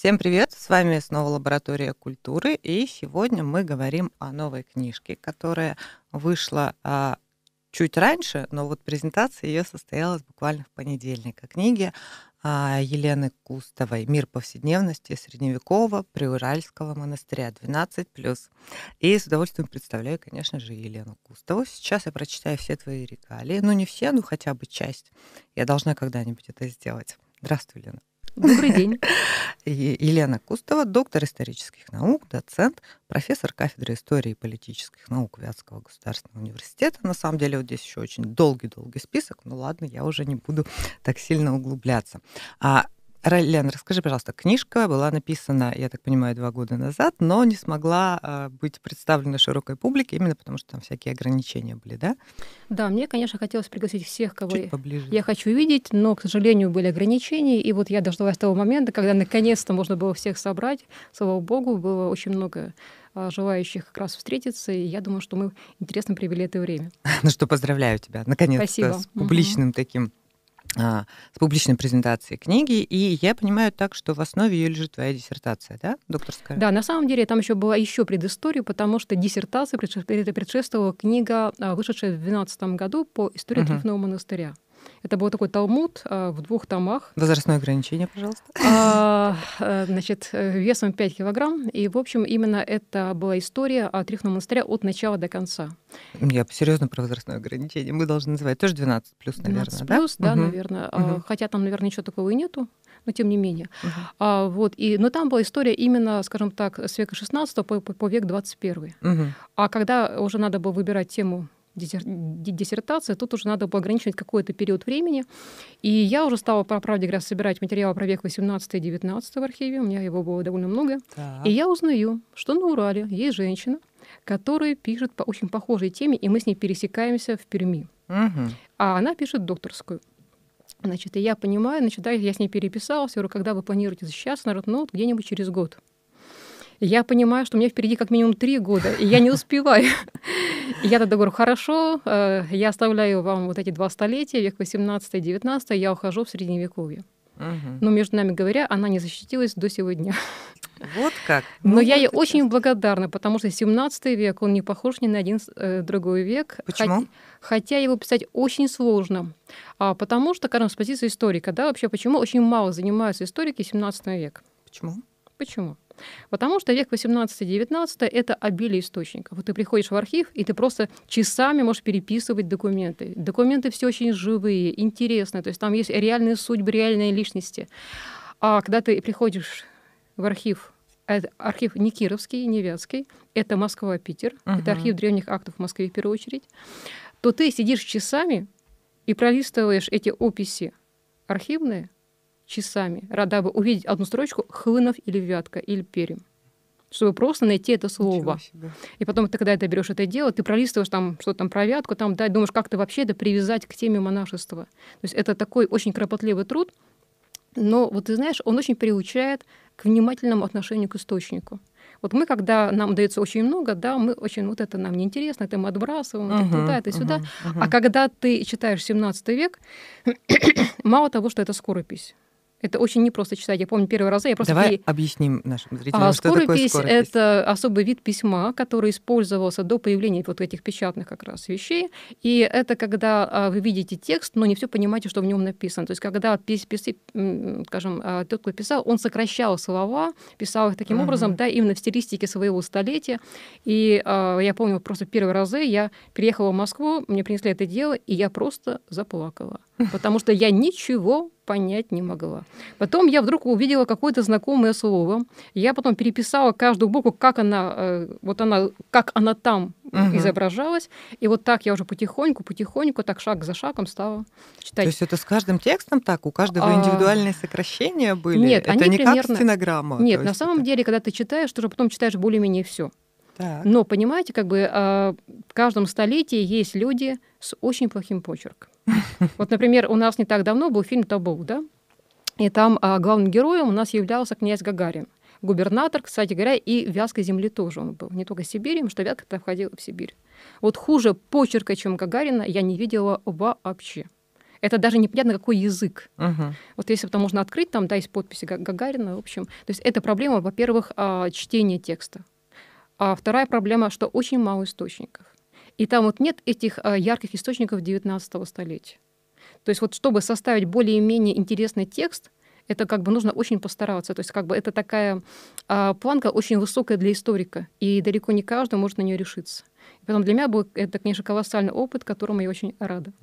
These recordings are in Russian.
Всем привет! С вами снова Лаборатория культуры, и сегодня мы говорим о новой книжке, которая вышла а, чуть раньше, но вот презентация ее состоялась буквально в понедельник. О книге а, Елены Кустовой «Мир повседневности средневекового приуральского монастыря 12+.» И с удовольствием представляю, конечно же, Елену Кустову. Сейчас я прочитаю все твои регалии, ну не все, но хотя бы часть. Я должна когда-нибудь это сделать. Здравствуй, Лена. Добрый день. Елена Кустова, доктор исторических наук, доцент, профессор кафедры истории и политических наук Вятского государственного университета. На самом деле вот здесь еще очень долгий-долгий список, ну ладно, я уже не буду так сильно углубляться. А Лен, расскажи, пожалуйста, книжка была написана, я так понимаю, два года назад, но не смогла а, быть представлена широкой публике, именно потому что там всякие ограничения были, да? Да, мне, конечно, хотелось пригласить всех, кого Чуть поближе. я хочу видеть, но, к сожалению, были ограничения, и вот я дождалась того момента, когда наконец-то можно было всех собрать. Слава богу, было очень много а, желающих как раз встретиться, и я думаю, что мы интересно привели это время. Ну что, поздравляю тебя, наконец-то, с публичным таким а, с публичной презентацией книги, и я понимаю так, что в основе ее лежит твоя диссертация, да, докторская? Да, на самом деле там еще была еще предыстория, потому что диссертация предшествовала книга, а, вышедшая в 2012 году по истории угу. Трифного монастыря. Это был такой талмуд а, в двух томах. Возрастное ограничение, пожалуйста. А, а, значит, весом 5 килограмм. И, в общем, именно это была история о Трифном монастыре от начала до конца. Я серьезно про возрастное ограничение. Мы должны называть тоже 12 плюс, наверное, 12 да? плюс, да, угу. наверное. Угу. Хотя там, наверное, ничего такого и нету но тем не менее. Uh-huh. А, вот, и, но там была история именно, скажем так, с века 16 по, по, по век 21. Uh-huh. А когда уже надо было выбирать тему диссертации, тут уже надо было ограничивать какой-то период времени. И я уже стала, по правде говоря, собирать материалы про век 18 и 19 в архиве, у меня его было довольно много. Так. И я узнаю, что на Урале есть женщина, которая пишет по очень похожей теме, и мы с ней пересекаемся в Перми. Угу. А она пишет докторскую. Значит, и я понимаю, значит, да, я с ней переписалась, я говорю, когда вы планируете защищаться, народ, ну, вот где-нибудь через год я понимаю, что у меня впереди как минимум три года, и я не успеваю. я тогда говорю, хорошо, э, я оставляю вам вот эти два столетия, век 18 и 19, я ухожу в Средневековье. Но между нами говоря, она не защитилась до сегодня. Вот как. Но ну, я вот ей очень это. благодарна, потому что 17 век, он не похож ни на один э, другой век. Почему? Хоть, хотя его писать очень сложно. А, потому что, скажем, с позиции историка, да, вообще, почему очень мало занимаются историки 17 век. Почему? Почему? Потому что век 18-19 — это обилие источников. Вот ты приходишь в архив, и ты просто часами можешь переписывать документы. Документы все очень живые, интересные, то есть там есть реальные судьбы, реальные личности. А когда ты приходишь в архив это архив не кировский, не вятский, это Москва, Питер, uh-huh. это архив древних актов в Москве в первую очередь, то ты сидишь часами и пролистываешь эти описи архивные, часами, рада бы увидеть одну строчку «хлынов» или «вятка» или перим, чтобы просто найти это слово. И потом ты, когда это берешь это дело, ты пролистываешь там что-то там про вятку, там, да, думаешь, как ты вообще это привязать к теме монашества. То есть это такой очень кропотливый труд, но вот ты знаешь, он очень приучает к внимательному отношению к источнику. Вот мы, когда нам дается очень много, да, мы очень, вот это нам неинтересно, это мы отбрасываем, uh-huh, это туда, это uh-huh, сюда. Uh-huh. А когда ты читаешь 17 век, мало того, что это скоропись, это очень непросто читать. Я помню первые разы. Я просто Давай при... объясним нашим зрителям, а, что скоропись, такое скоропись. Это особый вид письма, который использовался до появления вот этих печатных как раз вещей. И это когда а, вы видите текст, но не все понимаете, что в нем написано. То есть когда пис, пис, скажем, а, тот, кто писал, он сокращал слова, писал их таким угу. образом, да, именно в стилистике своего столетия. И а, я помню просто первые разы я переехала в Москву, мне принесли это дело, и я просто заплакала, потому что я ничего понять не могла. Потом я вдруг увидела какое-то знакомое слово. Я потом переписала каждую букву, как она, э, вот она, как она там угу. изображалась. И вот так я уже потихоньку, потихоньку, так шаг за шагом стала читать. То есть это с каждым текстом так? У каждого а... индивидуальные сокращения были? Нет, это они не примерно... как стенограмма? Нет, на самом это... деле, когда ты читаешь, ты уже потом читаешь более-менее все. Так. Но, понимаете, как бы э, в каждом столетии есть люди с очень плохим почерком. Вот, например, у нас не так давно был фильм «Табу», да? И там э, главным героем у нас являлся князь Гагарин. Губернатор, кстати говоря, и Вятской земли тоже он был. Не только Сибири, что Вятка-то входила в Сибирь. Вот хуже почерка, чем Гагарина, я не видела вообще. Это даже непонятно, какой язык. Uh-huh. Вот если там можно открыть, там, да, из подписи Гагарина, в общем. То есть это проблема, во-первых, а, чтения текста. А вторая проблема, что очень мало источников. И там вот нет этих а, ярких источников 19 столетия. То есть вот чтобы составить более-менее интересный текст, это как бы нужно очень постараться. То есть как бы это такая а, планка очень высокая для историка, и далеко не каждый может на нее решиться. И поэтому для меня был это, конечно, колоссальный опыт, которому я очень рада.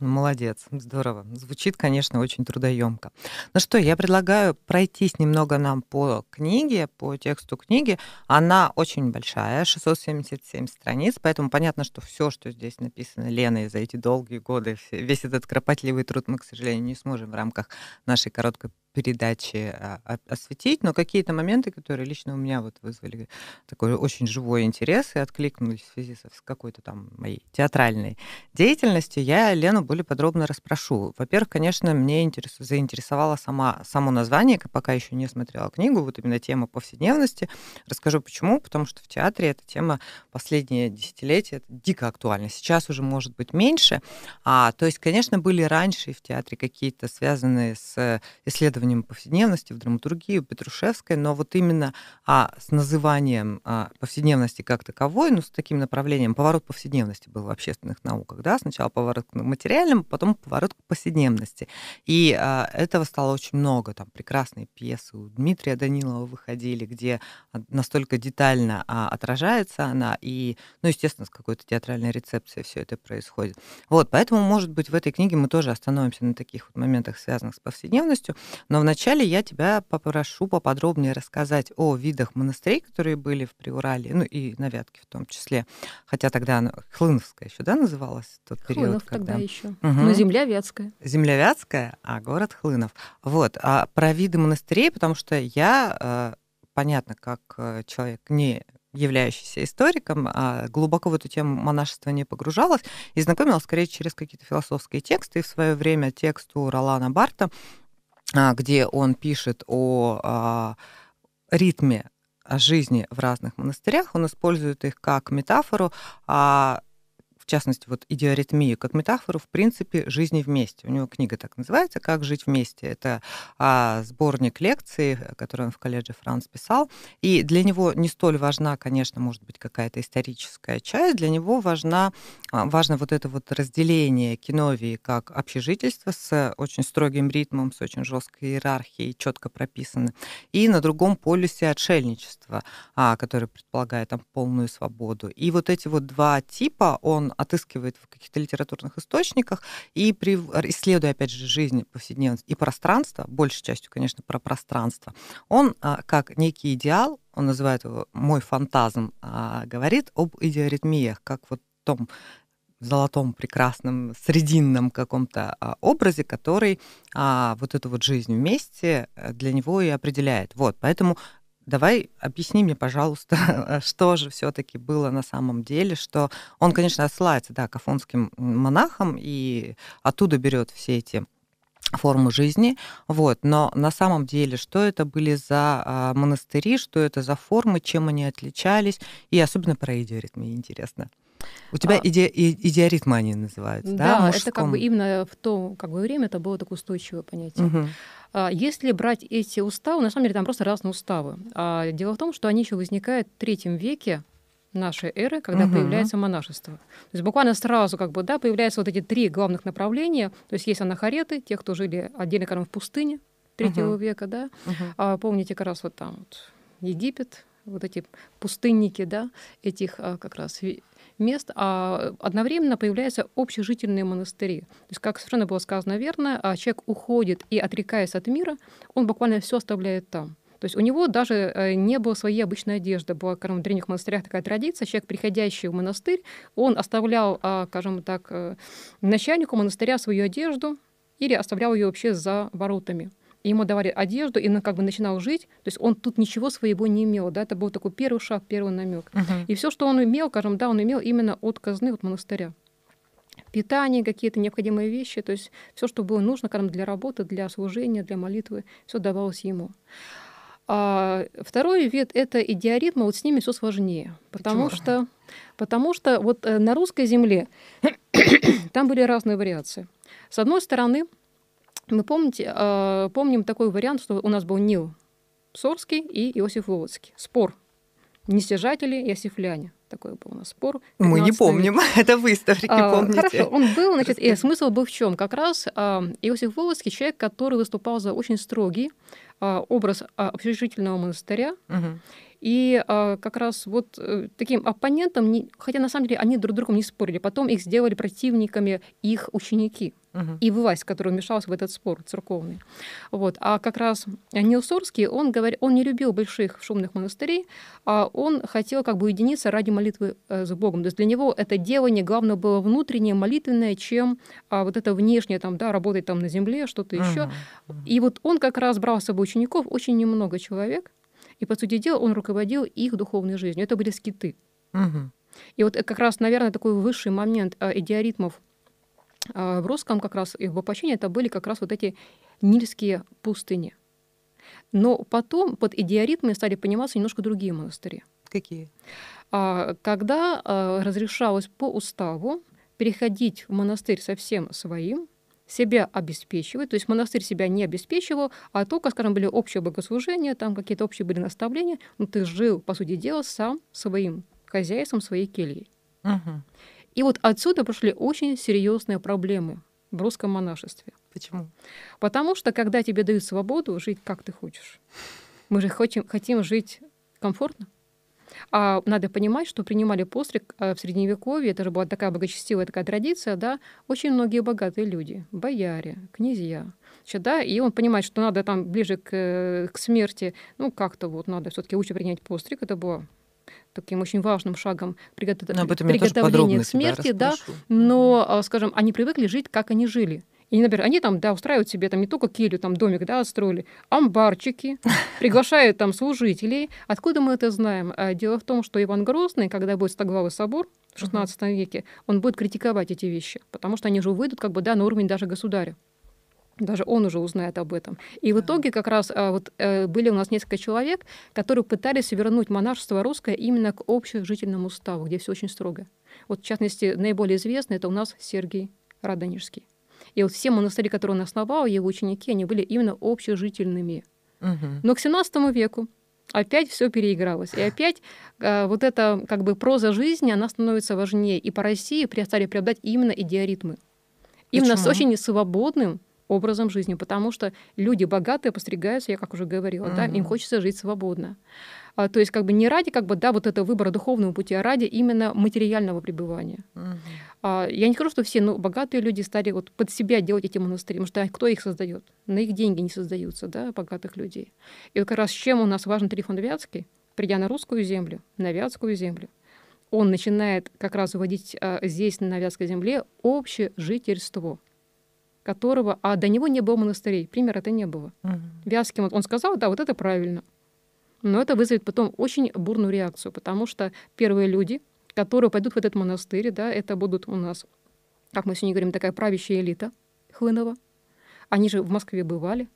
Ну, молодец, здорово. Звучит, конечно, очень трудоемко. Ну что, я предлагаю пройтись немного нам по книге, по тексту книги. Она очень большая, 677 страниц, поэтому понятно, что все, что здесь написано Леной за эти долгие годы, весь этот кропотливый труд мы, к сожалению, не сможем в рамках нашей короткой передачи а, осветить, но какие-то моменты, которые лично у меня вот вызвали такой очень живой интерес и откликнулись в связи с какой-то там моей театральной деятельностью, я Лену более подробно расспрошу. Во-первых, конечно, мне интерес, заинтересовало сама, само название, пока еще не смотрела книгу, вот именно тема повседневности. Расскажу почему, потому что в театре эта тема последние десятилетия это дико актуальна. Сейчас уже может быть меньше. А, то есть, конечно, были раньше в театре какие-то связанные с исследованиями э, исследованием повседневности в драматургии у Петрушевской, но вот именно а, с названием а, повседневности как таковой, ну, с таким направлением, поворот повседневности был в общественных науках, да, сначала поворот к материальному, потом поворот к повседневности. И а, этого стало очень много, там прекрасные пьесы у Дмитрия Данилова выходили, где настолько детально а, отражается она, и, ну, естественно, с какой-то театральной рецепцией все это происходит. Вот, поэтому, может быть, в этой книге мы тоже остановимся на таких вот моментах, связанных с повседневностью, но вначале я тебя попрошу поподробнее рассказать о видах монастырей, которые были в Приурале, ну и на Вятке в том числе. Хотя тогда она Хлыновская еще, да, называлась тот Хлынов период? когда... тогда еще. Угу. Ну, земля Вятская. Земля Вятская, а город Хлынов. Вот. А про виды монастырей, потому что я, э, понятно, как э, человек не являющийся историком, а глубоко в эту тему монашества не погружалась и знакомилась скорее через какие-то философские тексты. И в свое время тексту Ролана Барта а, где он пишет о а, ритме жизни в разных монастырях. Он использует их как метафору, а частности, вот идиоритмию как метафору, в принципе, жизни вместе. У него книга так называется «Как жить вместе». Это а, сборник лекций, который он в колледже Франц писал. И для него не столь важна, конечно, может быть, какая-то историческая часть, для него важна, а, важно вот это вот разделение киновии как общежительство с очень строгим ритмом, с очень жесткой иерархией, четко прописано. И на другом полюсе отшельничество, а, которое предполагает там полную свободу. И вот эти вот два типа, он отыскивает в каких-то литературных источниках и при, э, исследуя, опять же, жизнь, повседневность и пространство, большей частью, конечно, про пространство, он э, как некий идеал, он называет его «мой фантазм», э, говорит об идиоритмиях, как вот том золотом, прекрасном, срединном каком-то образе, который а, вот эту вот жизнь вместе для него и определяет. Вот, поэтому Давай объясни мне, пожалуйста, что же все-таки было на самом деле, что он, конечно, отсылается, да, к афонским монахам, и оттуда берет все эти форму жизни, вот, но на самом деле, что это были за а, монастыри, что это за формы, чем они отличались, и особенно про идиоритмы интересно. У тебя а, иде, идиоритмания называются, да? Да, мужском. это как бы именно в то как бы, время это было такое устойчивое понятие. Угу. если брать эти уставы, на самом деле там просто разные уставы. А, дело в том, что они еще возникают в третьем веке нашей эры, когда угу. появляется монашество. То есть буквально сразу как бы, да, появляются вот эти три главных направления. То есть есть анахареты, те, кто жили отдельно как раз в пустыне третьего угу. века, да. Угу. А, помните как раз вот там вот Египет, вот эти пустынники, да, этих а, как раз мест, а одновременно появляются общежительные монастыри. То есть, как совершенно было сказано верно, а, человек уходит и, отрекаясь от мира, он буквально все оставляет там. То есть у него даже э, не было своей обычной одежды. Была, скажем, в древних монастырях такая традиция. Человек, приходящий в монастырь, он оставлял, а, скажем так, э, начальнику монастыря свою одежду или оставлял ее вообще за воротами ему давали одежду, и он как бы начинал жить. То есть он тут ничего своего не имел, да, это был такой первый шаг, первый намек. Угу. И все, что он имел, скажем, да, он имел именно от казны, от монастыря питание, какие-то необходимые вещи, то есть все, что было нужно скажем, для работы, для служения, для молитвы, все давалось ему. А второй вид — это идиоритмы, вот с ними все сложнее, потому Почему? что, потому что вот э, на русской земле там были разные вариации. С одной стороны, мы помните, э, помним такой вариант, что у нас был Нил Сорский и Иосиф Волоцкий. Спор. Нестяжатели и осифляне. Такой был у нас спор. Мы не помним, это вы, историки, а, помните. Хорошо, он был, значит, Расскажи. и смысл был в чем? Как раз а, Иосиф Волоцкий, человек, который выступал за очень строгий а, образ а, общежительного монастыря. Угу. И э, как раз вот э, таким оппонентам, не, хотя на самом деле они друг с другом не спорили, потом их сделали противниками их ученики угу. и власть, которая вмешалась в этот спор церковный. Вот. А как раз Нил Сорский, он, говор... он не любил больших шумных монастырей, а он хотел как бы уединиться ради молитвы э, с Богом. То есть для него это делание, главное, было внутреннее, молитвенное, чем а, вот это внешнее, там, да, работать там на земле, что-то угу. еще. И вот он как раз брал с собой учеников, очень немного человек, и по сути дела он руководил их духовной жизнью. Это были скиты. Угу. И вот как раз, наверное, такой высший момент э, идиоритмов э, в русском как раз и в воплощении это были как раз вот эти нильские пустыни. Но потом под идиоритмы стали пониматься немножко другие монастыри. Какие? А, когда э, разрешалось по уставу переходить в монастырь совсем своим, себя обеспечивает, то есть монастырь себя не обеспечивал, а только, скажем, были общие богослужения, там какие-то общие были наставления, но ну, ты жил, по сути дела, сам своим хозяйством своей кельей. Угу. И вот отсюда пошли очень серьезные проблемы в русском монашестве. Почему? Потому что когда тебе дают свободу жить как ты хочешь, мы же хотим, хотим жить комфортно. А надо понимать, что принимали постриг а, в Средневековье, это же была такая благочестивая такая традиция, да, очень многие богатые люди, бояре, князья. Значит, да, и он понимает, что надо там ближе к, э, к смерти, ну, как-то вот надо все-таки лучше принять постриг, это было таким очень важным шагом приготов... Ну, приготовления к смерти, да, да, но, а, скажем, они привыкли жить, как они жили. И, например, они там, да, устраивают себе там не только келью, там домик, да, строили, амбарчики, приглашают там служителей. Откуда мы это знаем? А, дело в том, что Иван Грозный, когда будет Стоглавый собор, в XVI веке, он будет критиковать эти вещи, потому что они же выйдут как бы да, на уровень даже государя. Даже он уже узнает об этом. И в итоге как раз а, вот, э, были у нас несколько человек, которые пытались вернуть монашество русское именно к общежительному уставу, где все очень строго. Вот, в частности, наиболее известный это у нас Сергей Радонежский. И вот все монастыри, которые он основал, его ученики, они были именно общежительными. Угу. Но к 17 веку опять все переигралось. И опять э, вот эта как бы проза жизни, она становится важнее. И по России стали преобладать именно идиоритмы. Именно Почему? с очень свободным образом жизни, потому что люди богатые постригаются, я как уже говорила, угу. да, им хочется жить свободно. А, то есть как бы не ради как бы, да, вот этого выбора духовного пути, а ради именно материального пребывания. А, я не говорю что все, ну богатые люди стали вот под себя делать эти монастыри, потому что кто их создает? На их деньги не создаются, да, богатых людей. И вот как раз чем у нас важен Трифон Вятский, придя на русскую землю, на Вятскую землю, он начинает как раз вводить а, здесь, на Вятской земле, общежительство которого, а до него не было монастырей, примера это не было. Угу. Вязким он, он сказал, да, вот это правильно. Но это вызовет потом очень бурную реакцию, потому что первые люди, которые пойдут в этот монастырь, да, это будут у нас, как мы сегодня говорим, такая правящая элита Хлынова. Они же в Москве бывали,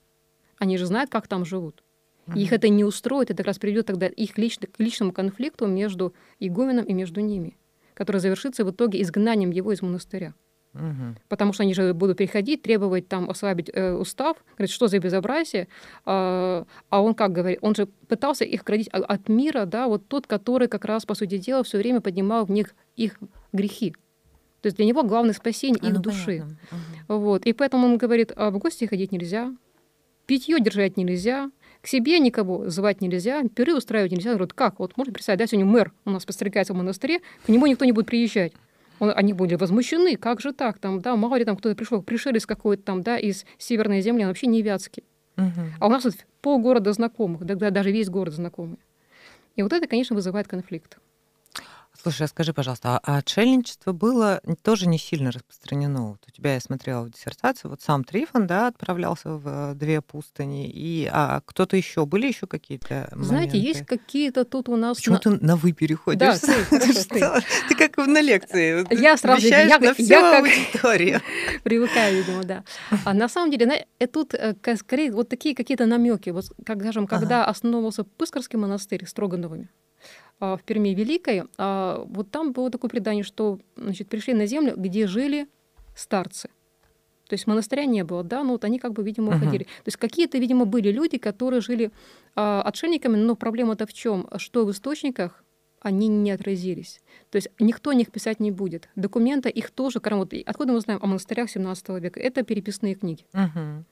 они же знают, как там живут. Uh-huh. Их это не устроит, это как раз приведет тогда их лично, к личному конфликту между игуменом и между ними, который завершится в итоге изгнанием его из монастыря. Угу. Потому что они же будут приходить, требовать там ослабить э, устав, говорит, что за безобразие. А, а он как говорит, он же пытался их оградить от мира, да, вот тот, который как раз, по сути дела, все время поднимал в них их грехи. То есть для него главное спасение а, их ну, души. Угу. Вот. И поэтому он говорит, а в гости ходить нельзя, питье держать нельзя, к себе никого звать нельзя, пиры устраивать нельзя. Говорят, как? Вот можно представить, да, сегодня мэр у нас постригается в монастыре, к нему никто не будет приезжать он, они были возмущены, как же так, там, да, мало ли там кто-то пришел, пришелец какой-то там, да, из северной земли, он вообще не вятский. Угу. А у нас тут полгорода знакомых, да, даже весь город знакомый. И вот это, конечно, вызывает конфликт. Слушай, а скажи, пожалуйста, а, а отшельничество было тоже не сильно распространено? Вот у тебя я смотрела диссертацию, вот сам Трифон, да, отправлялся в э, две пустыни, и а кто-то еще были еще какие-то моменты? Знаете, есть какие-то тут у нас... Почему на... ты на «вы» переходишь? Да, ты как на лекции. Я сразу я, на всю аудиторию. Привыкаю, видимо, да. А на самом деле, э, тут э, скорее вот такие какие-то намеки. Вот, как, скажем, когда основывался Пыскарский монастырь Строгановыми, а, в Перми Великой, а, вот там было такое предание, что значит, пришли на землю, где жили старцы. То есть монастыря не было, да, но вот они как бы, видимо, уходили. Uh-huh. Ходили. То есть какие-то, видимо, были люди, которые жили э, отшельниками, но проблема-то в чем? Что в источниках они не отразились. То есть никто о них писать не будет. Документы их тоже, вот, откуда мы знаем о монастырях 17 века? Это переписные книги. Uh-huh.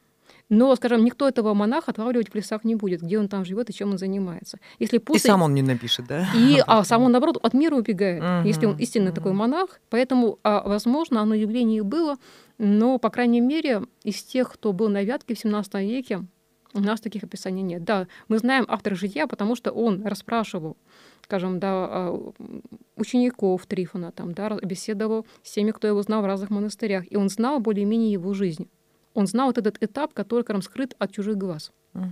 Но, скажем, никто этого монаха отравливать в лесах не будет, где он там живет и чем он занимается. Если пустынь... И сам он не напишет, да? И, а сам он, наоборот, от мира убегает, угу, если он истинно угу. такой монах. Поэтому, а, возможно, оно явление и было, но, по крайней мере, из тех, кто был на Вятке в 17 веке, у нас таких описаний нет. Да, мы знаем автор жития, потому что он расспрашивал, скажем, да, а, учеников Трифона, там, да, беседовал с теми, кто его знал в разных монастырях, и он знал более-менее его жизнь он знал вот этот этап, который как раз скрыт от чужих глаз. Угу.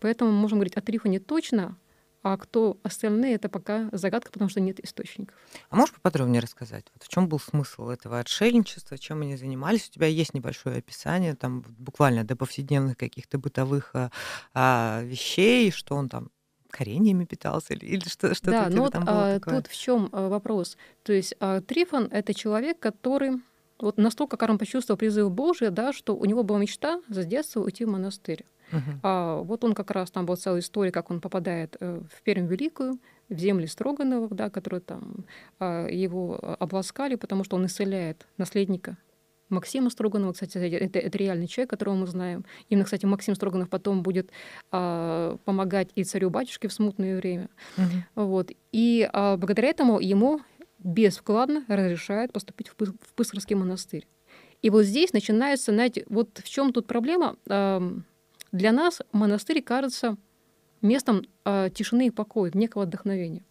Поэтому мы можем говорить о Трифоне точно, а кто остальные, это пока загадка, потому что нет источников. А можешь поподробнее рассказать, вот в чем был смысл этого отшельничества, чем они занимались? У тебя есть небольшое описание, там буквально до повседневных каких-то бытовых а, а, вещей, что он там кореньями питался или, или что, что-то да, но ну там вот, было а, такое? Тут в чем а, вопрос? То есть а, Трифон — это человек, который вот настолько Карм почувствовал призыв Божий, да, что у него была мечта с детства уйти в монастырь. Uh-huh. А, вот он как раз, там была целая история, как он попадает э, в Пермь Великую, в земли Строгановых, да, которые там а, его обласкали, потому что он исцеляет наследника Максима Строганова, кстати, это, это реальный человек, которого мы знаем. Именно, кстати, Максим Строганов потом будет а, помогать и царю-батюшке в смутное время. Угу. Вот. И а, благодаря этому ему безвкладно разрешает поступить в, Пы- в Пысарский монастырь. И вот здесь начинается, знаете, вот в чем тут проблема. Для нас монастырь кажется местом а, тишины и покоя, некого отдохновения.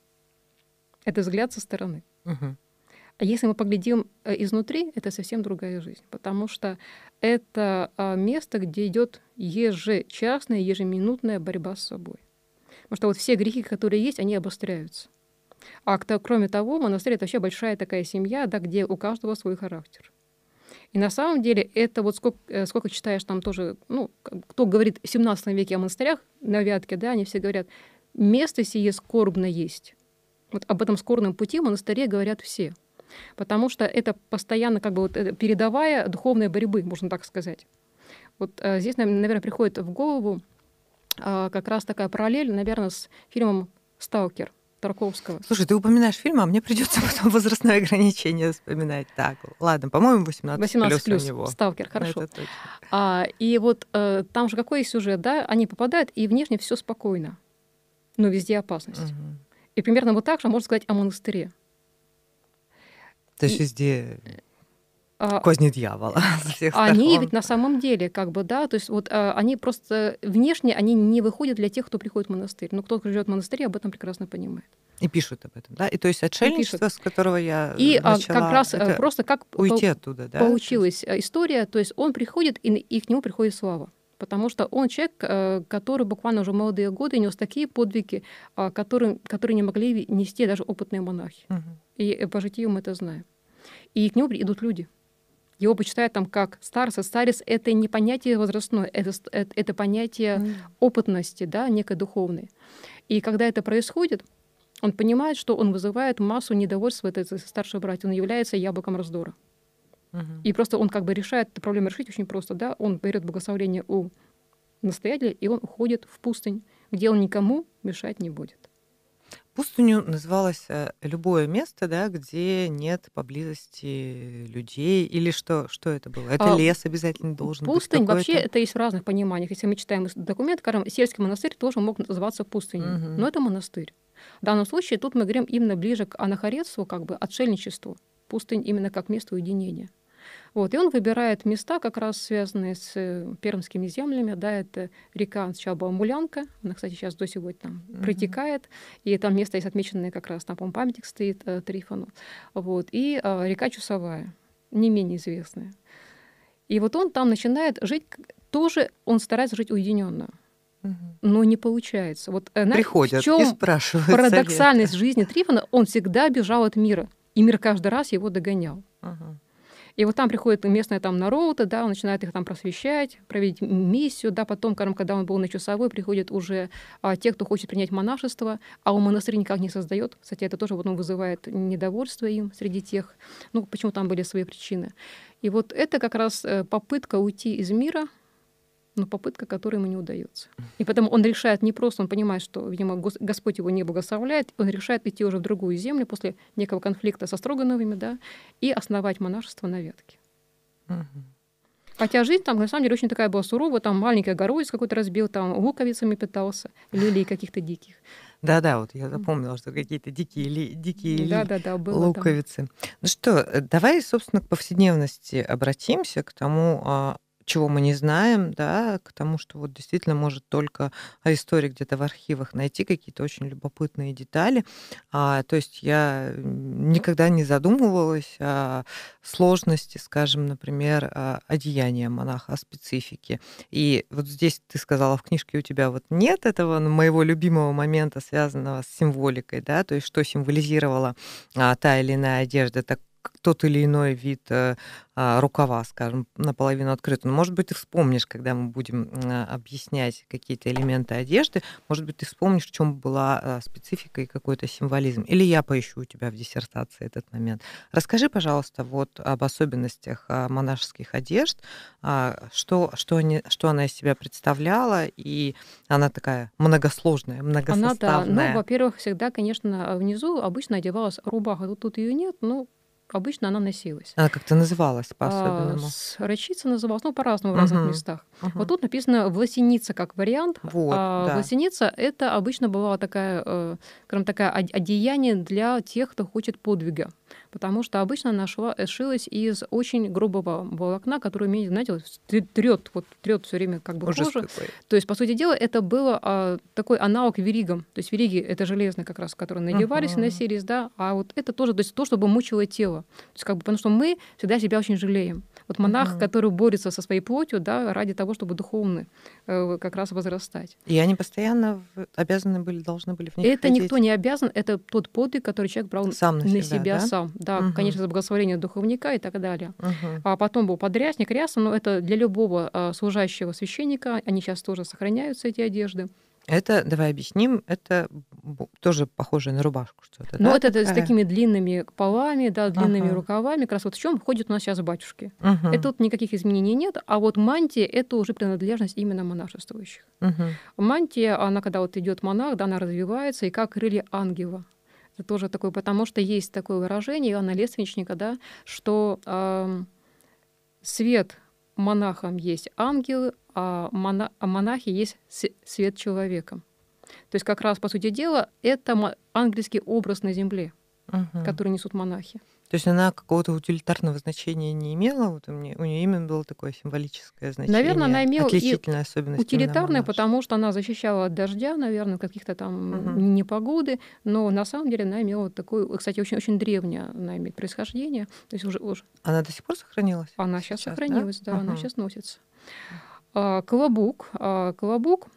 Это взгляд со стороны. Угу. А если мы поглядим э, изнутри, это совсем другая жизнь, потому что это а, место, где идет ежечасная, ежеминутная борьба с собой. Потому что вот все грехи, которые есть, они обостряются. А кроме того, монастырь — это вообще большая такая семья, да, где у каждого свой характер. И на самом деле это вот сколько, э, сколько читаешь там тоже, ну, кто говорит в 17 веке о монастырях на Вятке, да, они все говорят, место сие скорбно есть. Вот об этом скорбном пути в монастыре говорят все. Потому что это постоянно как бы вот э, передовая духовной борьбы, можно так сказать. Вот а, здесь, наверное, приходит в голову а, как раз такая параллель, наверное, с фильмом «Сталкер». Тарковского. Слушай, ты упоминаешь фильм, а мне придется потом возрастное ограничение вспоминать. Так, ладно, по-моему, 18, 18 плюс, плюс у него. Сталкер, ну, хорошо. Это А, и вот э, там же какой сюжет, да? Они попадают, и внешне все спокойно, но везде опасность. Угу. И примерно вот так же можно сказать о монастыре. То есть везде а, Козни дьявола. А они ведь на самом деле, как бы, да, то есть вот а, они просто внешне, они не выходят для тех, кто приходит в монастырь. Но ну, кто живет в монастыре, об этом прекрасно понимает. И пишут об этом, да? И то есть отшельничество, с которого я и начала, как раз просто как уйти оттуда, да? Получилась э, история, то есть он приходит и, и к нему приходит слава потому что он человек, э, который буквально уже молодые годы нес такие подвиги, которые, которые не могли нести даже опытные монахи. Угу. И э, по житию мы это знаем. И к нему идут люди его почитают там как старс и старец. Это не понятие возрастное, это, это, это понятие mm. опытности, да, некой духовной. И когда это происходит, он понимает, что он вызывает массу недовольства этой старшего братья. Он является яблоком раздора. Угу. И просто он как бы решает эту проблему решить очень просто. Да? Он берет благословение у настоятеля, и он уходит в пустынь, где он никому мешать не будет. Пустыню называлось э, любое место, да, где нет поблизости людей или что, что это было? Это а, лес обязательно должен пустынь, быть? Пустынь вообще это есть в разных пониманиях. Если мы читаем документ, скажем, сельский монастырь тоже мог называться пустыней, угу. но это монастырь. В данном случае тут мы говорим именно ближе к анахорецу, как бы отшельничеству. Пустынь именно как место уединения. Вот, и он выбирает места, как раз связанные с э, пермскими землями. Да, это река сначала Мулянка, она, кстати, сейчас до сегодня там mm-hmm. протекает, и там место есть отмеченное как раз, там, по памятник стоит э, Трифону. Вот, и э, река Чусовая, не менее известная. И вот он там начинает жить, тоже он старается жить уединенно. Но не получается. Вот, э, знаете, Приходят в чем и спрашивают парадоксальность совета. жизни Трифона, он всегда бежал от мира. И мир каждый раз его догонял. Ага. И вот там приходит местные там народ, да, он начинает их там просвещать, проводить миссию, да, потом, когда он был на часовой, приходят уже а, те, кто хочет принять монашество, а он монастырь никак не создает. Кстати, это тоже вот, ну, вызывает недовольство им среди тех, ну, почему там были свои причины. И вот это как раз э, попытка уйти из мира, но ну, попытка которой ему не удается. И потому он решает не просто, он понимает, что, видимо, Господь его не благословляет, он решает идти уже в другую землю после некого конфликта со Строгановыми, да, и основать монашество на ветке. Угу. Хотя жизнь там, на самом деле, очень такая была суровая, там маленький огородец какой-то разбил, там луковицами питался, лилий каких-то диких. Да-да, вот я запомнила, что какие-то дикие, ли, дикие ли, да, да, да, было луковицы. Там. Ну что, давай, собственно, к повседневности обратимся, к тому, а, чего мы не знаем, да, к тому, что вот действительно может только история где-то в архивах найти какие-то очень любопытные детали. А, то есть я никогда не задумывалась о сложности, скажем, например, а, одеяния монаха, о специфике. И вот здесь ты сказала, в книжке у тебя вот нет этого моего любимого момента, связанного с символикой, да, то есть что символизировала а, та или иная одежда, так тот или иной вид э, а, рукава, скажем, наполовину открыт. Но, может быть, ты вспомнишь, когда мы будем э, объяснять какие-то элементы одежды, может быть, ты вспомнишь, в чем была э, специфика и какой-то символизм. Или я поищу у тебя в диссертации этот момент. Расскажи, пожалуйста, вот об особенностях монашеских одежд, а, что, что, они, что она из себя представляла, и она такая многосложная, многосоставная. Она, да, ну, во-первых, всегда, конечно, внизу обычно одевалась рубаха, тут, тут ее нет, ну, обычно она носилась. она как-то называлась по-особенному? А, рачица называлась, ну, по-разному в разных угу. местах. Угу. Вот тут написано «власеница» как вариант. Вот, а, да. Власеница — это обычно была такая, э, скажем, такая одеяние для тех, кто хочет подвига потому что обычно она шла, э, шилась из очень грубого волокна, который умеет, знаете, вот, трет, вот трет все время как бы Ужас кожу. Какой. То есть, по сути дела, это было а, такой аналог веригам. То есть вериги — это железные как раз, которые надевались uh-huh. носились, да, а вот это тоже, то есть то, чтобы мучило тело. То есть как бы, потому что мы всегда себя очень жалеем. Вот монах, угу. который борется со своей плотью, да, ради того, чтобы духовно э, как раз возрастать. И они постоянно обязаны были, должны были в них Это ходить. никто не обязан, это тот подвиг, который человек брал сам на, на себя, себя да? сам. Да, угу. конечно, за благословение духовника и так далее. Угу. А потом был подрясник, ряса, но это для любого э, служащего священника, они сейчас тоже сохраняются, эти одежды. Это, давай объясним, это тоже похоже на рубашку что-то. Ну, да? вот это с такими длинными полами, да, длинными ага. рукавами, как раз вот в чем ходят у нас сейчас батюшки. Угу. Это тут никаких изменений нет, а вот мантия это уже принадлежность именно монашествующих. Угу. Мантия, она когда вот идет монах, да, она развивается, и как крылья ангела. Это тоже такое, потому что есть такое выражение Иоанна Лесвичника, да, что э, свет монахам есть ангелы, а, а монахи есть свет человека. То есть как раз, по сути дела, это английский образ на земле, угу. который несут монахи. То есть она какого-то утилитарного значения не имела, вот у, нее, у нее именно было такое символическое значение. Наверное, она имела отличительная и особенность утилитарное, потому что она защищала от дождя, наверное, каких-то там угу. непогоды, но на самом деле она имела такое, кстати, очень очень древнее она имеет происхождение, то есть уже, уже... Она до сих пор сохранилась? Она сейчас, сейчас сохранилась, да, да угу. она сейчас носится. А, колобук. А, колобук.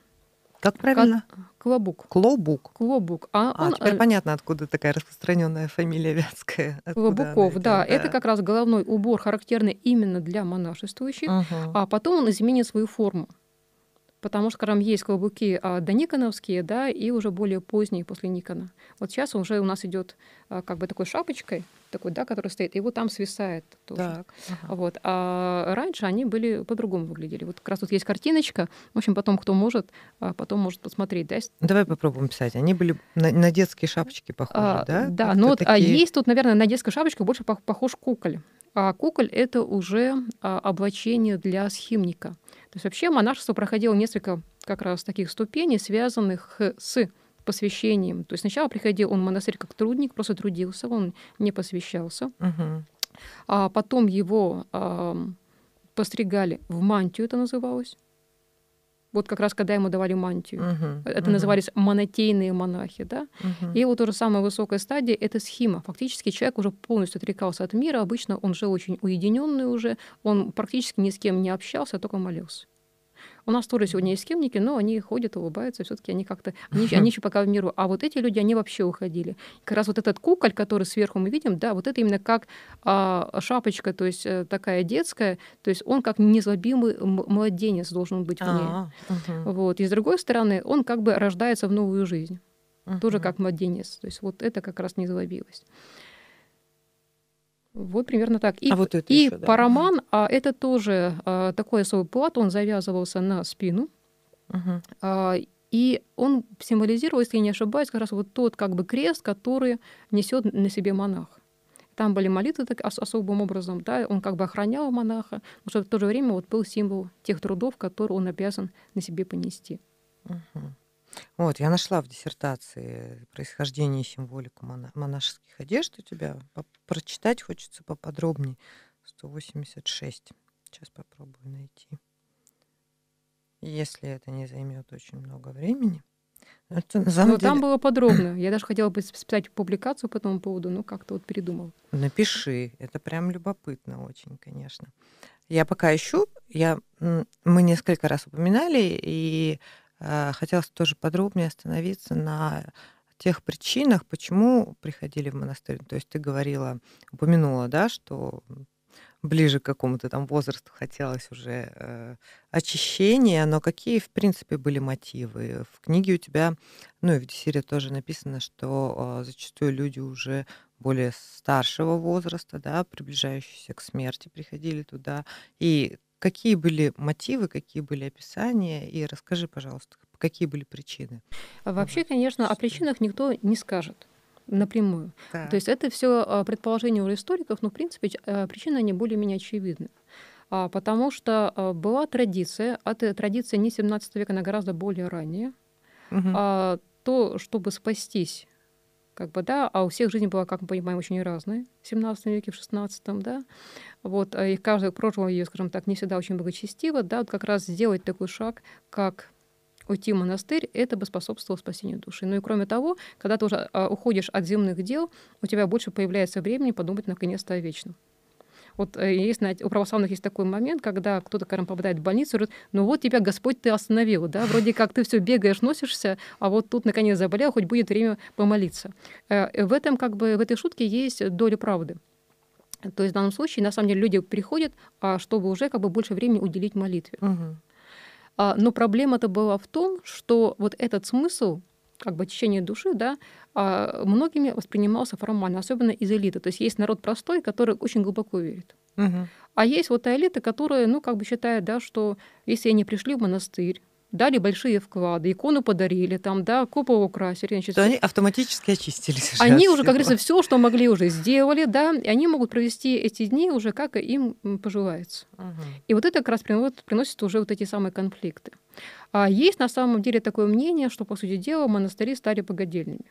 Как правильно? Клобук. Клобук. Клобук. А, а он... теперь э, понятно, откуда такая распространенная фамилия вятская. Клобуков, да. да. Это как раз головной убор, характерный именно для монашествующих. Угу. А потом он изменит свою форму. Потому что, там есть клобуки а, дониконовские, да, и уже более поздние после Никона. Вот сейчас уже у нас идет а, как бы такой шапочкой, такой, да, который стоит, и вот там свисает тоже. Так, ага. вот. А раньше они были по-другому выглядели. Вот как раз тут есть картиночка. В общем, потом кто может, а потом может посмотреть. Да? Давай попробуем писать. Они были на, на детские шапочки похожи, а, да? Да, но ну вот, а такие... есть тут, наверное, на детскую шапочку больше похож куколь. А куколь — это уже а, облачение для схимника. То есть вообще монашество проходило несколько как раз таких ступеней, связанных с посвящением. То есть сначала приходил он в монастырь как трудник, просто трудился, он не посвящался. Угу. А потом его а, постригали в мантию, это называлось. Вот как раз когда ему давали мантию. Uh-huh, это uh-huh. назывались монотейные монахи, да. Uh-huh. И его тоже самая высокая стадия это схема. Фактически человек уже полностью отрекался от мира. Обычно он жил очень уединенный уже, он практически ни с кем не общался, а только молился. У нас тоже сегодня есть схемники, но они ходят, улыбаются, все-таки они как-то, они, они еще пока в миру. А вот эти люди, они вообще уходили. Как раз вот этот куколь, который сверху мы видим, да, вот это именно как а, шапочка, то есть э, такая детская, то есть он как незлобимый младенец должен быть в ней. А -а угу. Вот. И с другой стороны, он как бы рождается в новую жизнь. Угу. Тоже как младенец. То есть вот это как раз незлобивость. Вот примерно так. И, а вот это и еще, да. параман, а это тоже а, такой особый плат, он завязывался на спину. Угу. А, и он символизировал, если я не ошибаюсь, как раз вот тот как бы крест, который несет на себе монах. Там были молитвы так, ос- особым образом, да, он как бы охранял монаха, но что в то же время вот был символ тех трудов, которые он обязан на себе понести. Угу. Вот, я нашла в диссертации э, происхождение символику монашеских одежд у тебя. прочитать хочется поподробнее. 186. Сейчас попробую найти. Если это не займет очень много времени. Ну, это, но деле... там было подробно. Я даже хотела бы списать публикацию по этому поводу, но как-то вот передумала. Напиши. Это прям любопытно очень, конечно. Я пока ищу. Я, мы несколько раз упоминали, и Э, хотелось тоже подробнее остановиться на тех причинах, почему приходили в монастырь. То есть ты говорила, упомянула, да, что ближе к какому-то там возрасту хотелось уже э, очищения, но какие, в принципе, были мотивы? В книге у тебя, ну и в Десире тоже написано, что э, зачастую люди уже более старшего возраста, да, приближающиеся к смерти, приходили туда. И Какие были мотивы, какие были описания? И расскажи, пожалуйста, какие были причины? А ну, вообще, конечно, о причинах никто не скажет напрямую. Да. То есть это все а, предположение у историков, но, в принципе, а, причины они более-менее очевидны. Потому что была традиция, а традиция не 17 века, она гораздо более ранняя, угу. то, чтобы спастись как бы, да, а у всех жизнь была, как мы понимаем, очень разная в 17 веке, в 16, да, вот, а и каждый прожил ее, скажем так, не всегда очень благочестиво, да, вот как раз сделать такой шаг, как уйти в монастырь, это бы способствовало спасению души. Ну и кроме того, когда ты уже а, уходишь от земных дел, у тебя больше появляется времени подумать наконец-то о вечном. Вот э, есть, знаете, у православных есть такой момент, когда кто-то, скажем, попадает в больницу, говорит, ну вот тебя Господь ты остановил, да, вроде как ты все бегаешь, носишься, а вот тут наконец заболел, хоть будет время помолиться. Э, э, в этом как бы, в этой шутке есть доля правды. То есть в данном случае, на самом деле, люди приходят, а чтобы уже как бы больше времени уделить молитве. Угу. Но проблема-то была в том, что вот этот смысл как бы течение души, да, а, многими воспринимался формально, особенно из элиты. То есть есть народ простой, который очень глубоко верит. Угу. А есть вот та элита, которая, ну, как бы считает, да, что если они пришли в монастырь, дали большие вклады, икону подарили, там, да, копы украсили. Значит, то они автоматически очистились. они уже, как говорится, все, что могли, уже сделали, да, и они могут провести эти дни уже как им пожелается. Угу. И вот это как раз приносит, приносит уже вот эти самые конфликты. А есть на самом деле такое мнение, что, по сути дела, монастыри стали богадельными.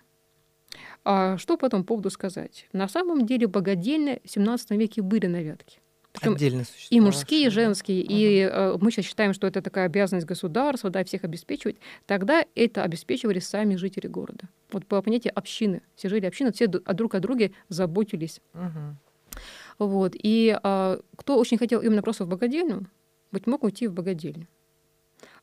А что по этому поводу сказать? На самом деле богадельные в XVII веке были на Вятке. Причем Отдельно и мужские, и женские. Да. И э, мы сейчас считаем, что это такая обязанность государства, да, всех обеспечивать. Тогда это обеспечивали сами жители города. Вот по понятию общины. Все жили общины, все друг о друге заботились. Угу. Вот. И э, кто очень хотел именно просто в богадельню, быть мог уйти в богадельню.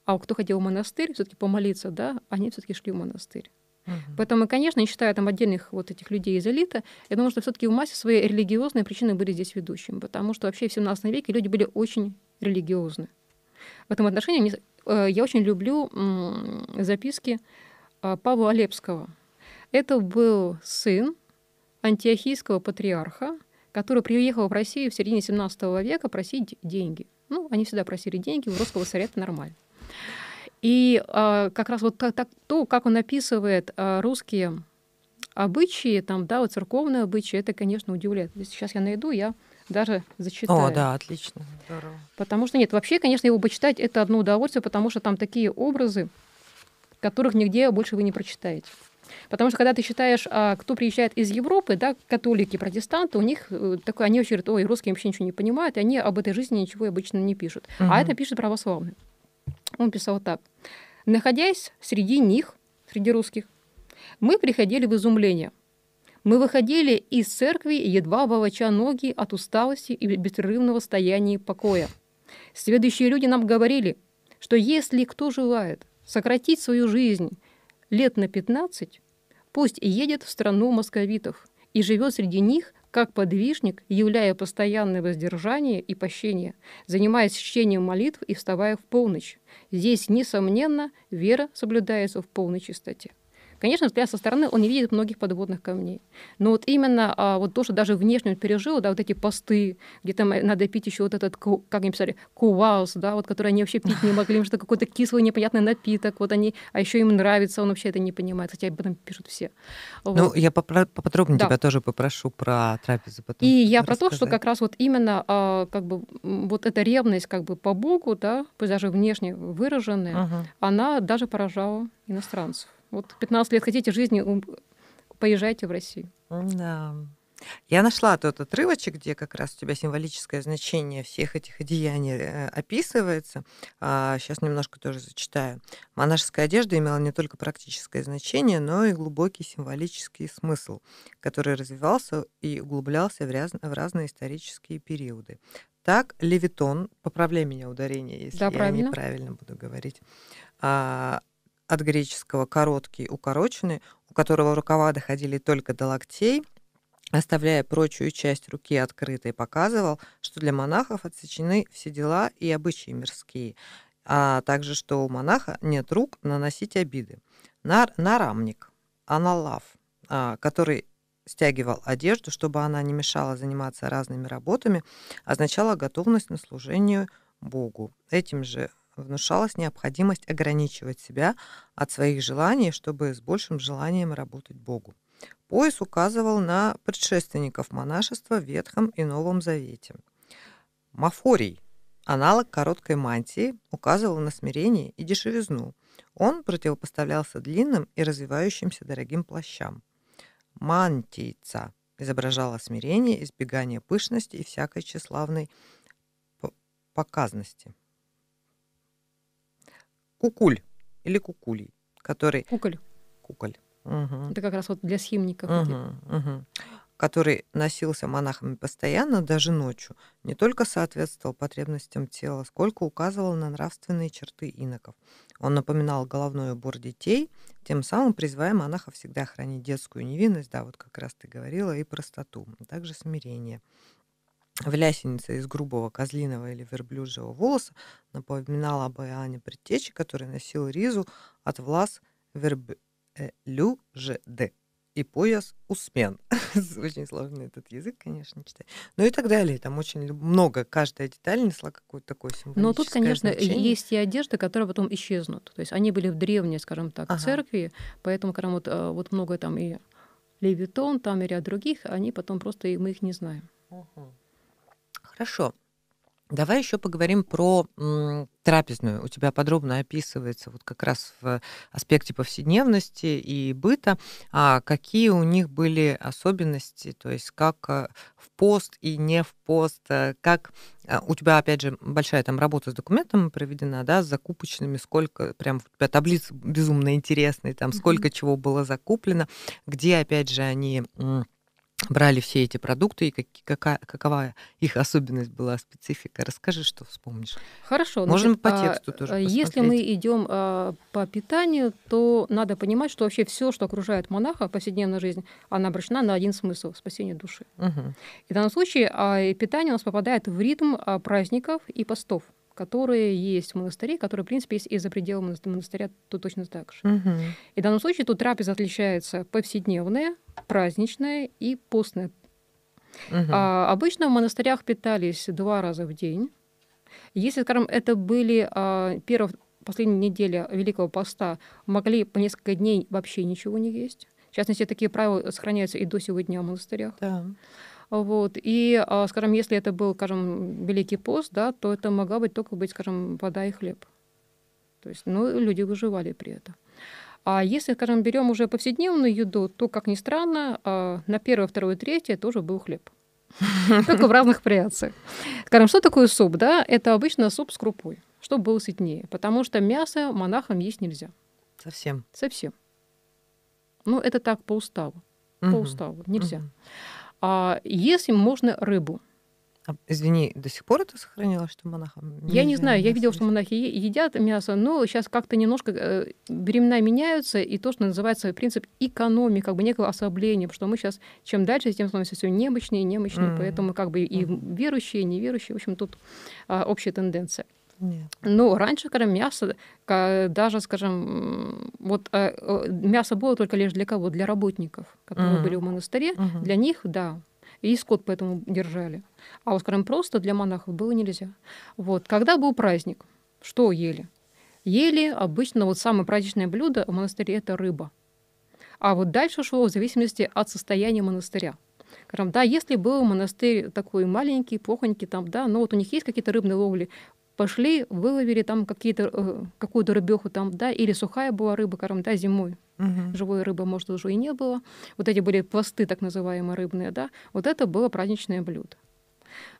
А кто хотел в монастырь, все-таки помолиться, да, они все-таки шли в монастырь. Угу. Поэтому, конечно, не считая там отдельных вот этих людей из элиты, я думаю, что все-таки в массе своей религиозные причины были здесь ведущими, потому что вообще в 17 веке люди были очень религиозны. В этом отношении мне, э, я очень люблю записки э, Павла Олепского. Это был сын антиохийского патриарха, который приехал в Россию в середине 17 века просить деньги. Ну, они всегда просили деньги, у русского царя это нормально. И э, как раз вот так, так, то, как он описывает э, русские обычаи, там, да, вот церковные обычаи, это, конечно, удивляет. Сейчас я найду, я даже зачитаю. О, да, отлично, здорово. Потому что нет, вообще, конечно, его бы читать это одно удовольствие, потому что там такие образы, которых нигде больше вы не прочитаете. Потому что когда ты считаешь, а, кто приезжает из Европы, да, католики, протестанты, у них э, такое, они вообще говорят, ой, русские вообще ничего не понимают, и они об этой жизни ничего обычно не пишут. Угу. А это пишет православный. Он писал так. «Находясь среди них, среди русских, мы приходили в изумление. Мы выходили из церкви, едва волоча ноги от усталости и беспрерывного стояния покоя. Следующие люди нам говорили, что если кто желает сократить свою жизнь лет на 15, пусть едет в страну московитов и живет среди них как подвижник, являя постоянное воздержание и пощение, занимаясь чтением молитв и вставая в полночь. Здесь, несомненно, вера соблюдается в полной чистоте. Конечно, взгляд со стороны, он не видит многих подводных камней. Но вот именно а, вот то, что даже внешне он пережил, да, вот эти посты, где там надо пить еще вот этот, как они писали, кувалс, да, вот который они вообще пить не могли, потому что какой-то кислый непонятный напиток, вот они, а еще им нравится, он вообще это не понимает, хотя об этом пишут все. Ну, вот. Ну, я поподробнее да. тебя тоже попрошу про трапезу потом. И я про то, что как раз вот именно а, как бы вот эта ревность как бы по Богу, да, пусть даже внешне выраженная, ага. она даже поражала иностранцев. Вот 15 лет хотите жизни, поезжайте в Россию. Да. Я нашла тот отрывочек, где как раз у тебя символическое значение всех этих одеяний э, описывается. Сейчас а, немножко тоже зачитаю. Монашеская одежда имела не только практическое значение, но и глубокий символический смысл, который развивался и углублялся в, разные исторические периоды. Так, левитон, поправляй меня ударение, если да, я правильно. неправильно буду говорить, а, от греческого «короткий», «укороченный», у которого рукава доходили только до локтей, оставляя прочую часть руки открытой, показывал, что для монахов отсечены все дела и обычаи мирские, а также что у монаха нет рук наносить обиды. Нар нарамник, аналав, а, который стягивал одежду, чтобы она не мешала заниматься разными работами, означало готовность на служение Богу. Этим же внушалась необходимость ограничивать себя от своих желаний, чтобы с большим желанием работать Богу. Пояс указывал на предшественников монашества в Ветхом и Новом Завете. Мафорий, аналог короткой мантии, указывал на смирение и дешевизну. Он противопоставлялся длинным и развивающимся дорогим плащам. Мантийца изображала смирение, избегание пышности и всякой тщеславной показности кукуль или кукулей, который... Куколь. Куколь. Угу. Это как раз вот для схимников. Угу, угу. Который носился монахами постоянно, даже ночью, не только соответствовал потребностям тела, сколько указывал на нравственные черты иноков. Он напоминал головной убор детей, тем самым призывая монаха всегда хранить детскую невинность, да, вот как раз ты говорила, и простоту, а также смирение. Влясеница из грубого козлиного или верблюжьего волоса напоминала об Иоанне Предтече, который носил ризу от влас верблюжеды э, и пояс усмен. очень сложный этот язык, конечно, читать. Ну и так далее. Там очень много, каждая деталь несла какое-то такое символическое Но тут, конечно, значение. есть и одежды, которые потом исчезнут. То есть они были в древней, скажем так, ага. церкви, поэтому, когда вот, э, вот много там и Левитон, там и ряд других, они потом просто, и мы их не знаем. Угу. Хорошо. Давай еще поговорим про м, трапезную. У тебя подробно описывается вот как раз в аспекте повседневности и быта, а какие у них были особенности, то есть как э, в пост и не в пост, э, как э, у тебя, опять же, большая там работа с документом проведена, да, с закупочными, сколько, прям у тебя таблицы безумно интересные, там сколько mm-hmm. чего было закуплено, где, опять же, они м, брали все эти продукты и как, какая, какова их особенность была, специфика. Расскажи, что вспомнишь. Хорошо. Ну Можем значит, по а, тексту а, тоже посмотреть. Э, если мы идем а, по питанию, то надо понимать, что вообще все, что окружает монаха, повседневная жизнь, она обращена на один смысл – спасение души. Угу. И в данном случае а, питание у нас попадает в ритм а, праздников и постов которые есть в монастыре, которые, в принципе, есть и за пределами монастыря, то точно так же. Угу. И в данном случае тут трапеза отличается повседневная, праздничная и постная. Угу. А, обычно в монастырях питались два раза в день. Если, скажем, это были а, первые, последние недели Великого Поста, могли по несколько дней вообще ничего не есть. В частности, такие правила сохраняются и до сегодня в монастырях. Да. Вот. И, а, скажем, если это был, скажем, Великий пост, да, то это могла быть только быть, скажем, вода и хлеб. То есть, ну, люди выживали при этом. А если, скажем, берем уже повседневную еду, то, как ни странно, а, на первое, второе, третье тоже был хлеб. Только в разных вариациях. Скажем, что такое суп? Да? Это обычно суп с крупой, чтобы было сытнее. Потому что мясо монахам есть нельзя. Совсем? Совсем. Ну, это так по уставу. По уставу. Нельзя а если можно рыбу. А, извини, до сих пор это сохранилось, что монахам? я не знаю, я видела, что монахи едят мясо, но сейчас как-то немножко э, времена меняются, и то, что называется принцип экономии, как бы некое ослабление, потому что мы сейчас, чем дальше, тем становимся все немощнее и немощнее, mm-hmm. поэтому как бы и верующие, и неверующие, в общем, тут э, общая тенденция. Нет. Ну, раньше, когда мясо, даже, скажем, вот э, э, мясо было только лишь для кого? Для работников, которые mm-hmm. были в монастыре. Mm-hmm. Для них, да, и скот поэтому держали. А вот, скажем, просто для монахов было нельзя. Вот. Когда был праздник, что ели? Ели обычно вот самое праздничное блюдо в монастыре – это рыба. А вот дальше шло в зависимости от состояния монастыря. Скажем, да, если был монастырь такой маленький, плохонький там, да, но вот у них есть какие-то рыбные ловли, пошли, выловили там какие-то, э, какую-то рыбеху там, да, или сухая была рыба, корм, да, зимой. Угу. Живой рыбы, может, уже и не было. Вот эти были пласты, так называемые, рыбные, да. Вот это было праздничное блюдо.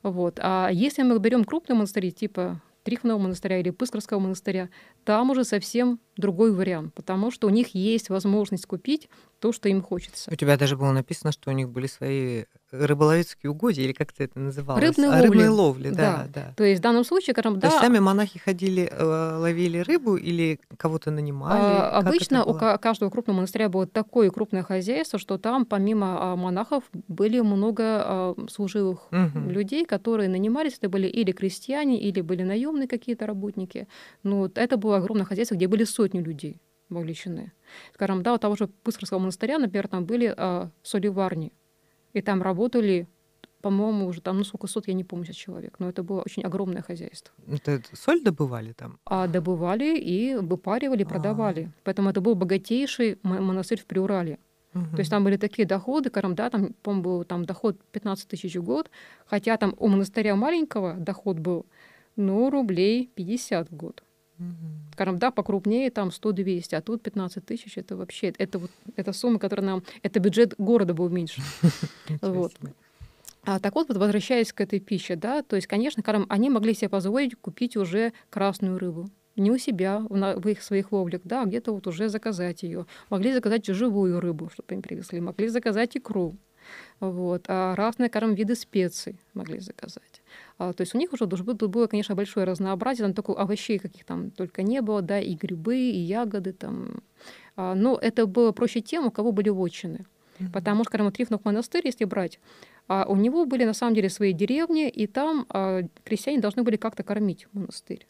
Вот. А если мы берем крупные монастыри, типа Трифонова монастыря или Пыскарского монастыря, там уже совсем другой вариант, потому что у них есть возможность купить то, что им хочется. У тебя даже было написано, что у них были свои рыболовецкие угодья, или как ты это называлось? Рыбные а, ловли. ловли, да, да. да. То есть в данном случае карам, да. есть сами монахи ходили, э, ловили рыбу или кого-то нанимали? А, обычно у каждого крупного монастыря было такое крупное хозяйство, что там помимо а, монахов были много а, служивых угу. людей, которые нанимались. Это были или крестьяне, или были наемные какие-то работники. Но ну, это было огромное хозяйство, где были сотни сотни людей вовлечены. Скажем, да, у того же Пысарского монастыря, например, там были э, а, соливарни, и там работали по-моему, уже там, ну, сколько сот, я не помню сейчас человек, но это было очень огромное хозяйство. Ну, это соль добывали там? А добывали и выпаривали, а. продавали. А-а-а. Поэтому это был богатейший монастырь в Приурале. Угу. То есть там были такие доходы, скажем, да, там, по-моему, был там доход 15 тысяч в год, хотя там у монастыря маленького доход был, ну, рублей 50 в год. Угу. Скажем, да, покрупнее, там 100-200, а тут 15 тысяч, это вообще, это вот, это сумма, которая нам, это бюджет города был меньше. Вот. А, так вот, возвращаясь к этой пище, да, то есть, конечно, они могли себе позволить купить уже красную рыбу, не у себя, в их своих ловлях, да, а где-то вот уже заказать ее. Могли заказать живую рыбу, чтобы им привезли, могли заказать икру. Вот. А разные, скажем, виды специй могли заказать. А, то есть у них уже должно было, конечно, большое разнообразие, там только овощей каких там только не было, да, и грибы, и ягоды там. А, но это было проще тем, у кого были вотчины. Mm-hmm. Потому что, скажем, Трифнов монастырь, если брать, а, у него были на самом деле свои деревни, и там крестьяне должны были как-то кормить монастырь.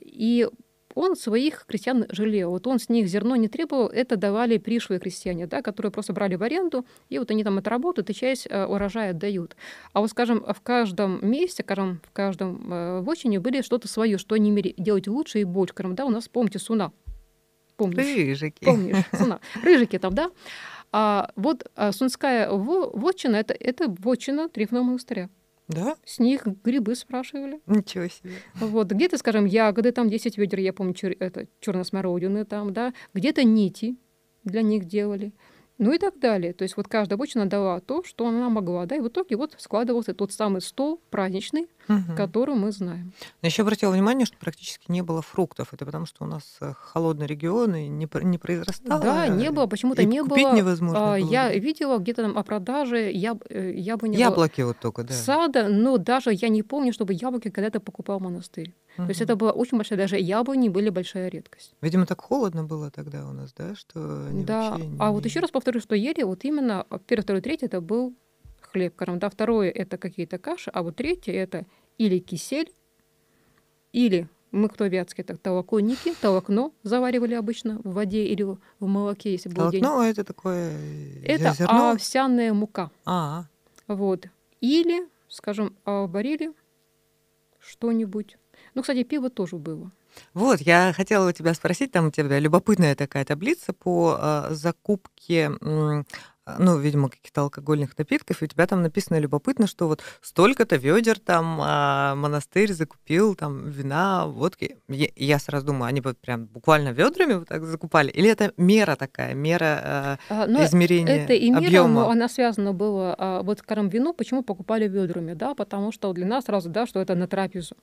и он своих крестьян жалел. Вот он с них зерно не требовал, это давали пришлые крестьяне, да, которые просто брали в аренду, и вот они там отработают, и часть э, урожая дают. А вот, скажем, в каждом месте, скажем, в каждом в э, вотчине были что-то свое, что они мере делать лучше и больше. Скажем, да, у нас, помните, Суна. Помнишь? Рыжики. Помнишь, Суна. Рыжики там, да? А вот а, Сунская вотчина, это, это вотчина Трифного монастыря. Да? С них грибы спрашивали. Ничего себе. Вот, где-то, скажем, ягоды, там 10 ведер, я помню, чер- это, черносмородины там, да, где-то нити для них делали ну и так далее. То есть вот каждая обычно дала то, что она могла, да, и в итоге вот складывался тот самый стол праздничный, угу. который мы знаем. Но еще обратила внимание, что практически не было фруктов. Это потому, что у нас э, холодный регион и не, не произрастало. Да, не было, почему-то не купить было. невозможно. А, было. Я видела где-то там о продаже я, я бы не Яблоки вот только, да. Сада, но даже я не помню, чтобы яблоки когда-то покупал монастырь mm То есть это было очень большое, даже яблони были большая редкость. Видимо, так холодно было тогда у нас, да, что Да, не... а вот еще раз повторю, что ели вот именно а, первый, второй, третий это был хлеб карамда, второе это какие-то каши, а вот третье это или кисель, или мы кто вятские, так толоконники, толокно заваривали обычно в воде или в молоке, если был толокно, день. это такое э, Это зерно? овсяная мука. А, -а, а. Вот. Или, скажем, а, варили что-нибудь ну, кстати, пиво тоже было. Вот, я хотела у тебя спросить, там у тебя любопытная такая таблица по э, закупке э, ну, видимо, каких-то алкогольных напитков, и у тебя там написано любопытно, что вот столько-то ведер там а, монастырь закупил, там вина, водки. Я, я сразу думаю, они бы прям буквально ведрами вот так закупали? Или это мера такая, мера э, а, ну, измерения Это и мера, объема? но она связана была, а, вот, скажем, вину. почему покупали ведрами, да, потому что для нас сразу, да, что это на трапезу.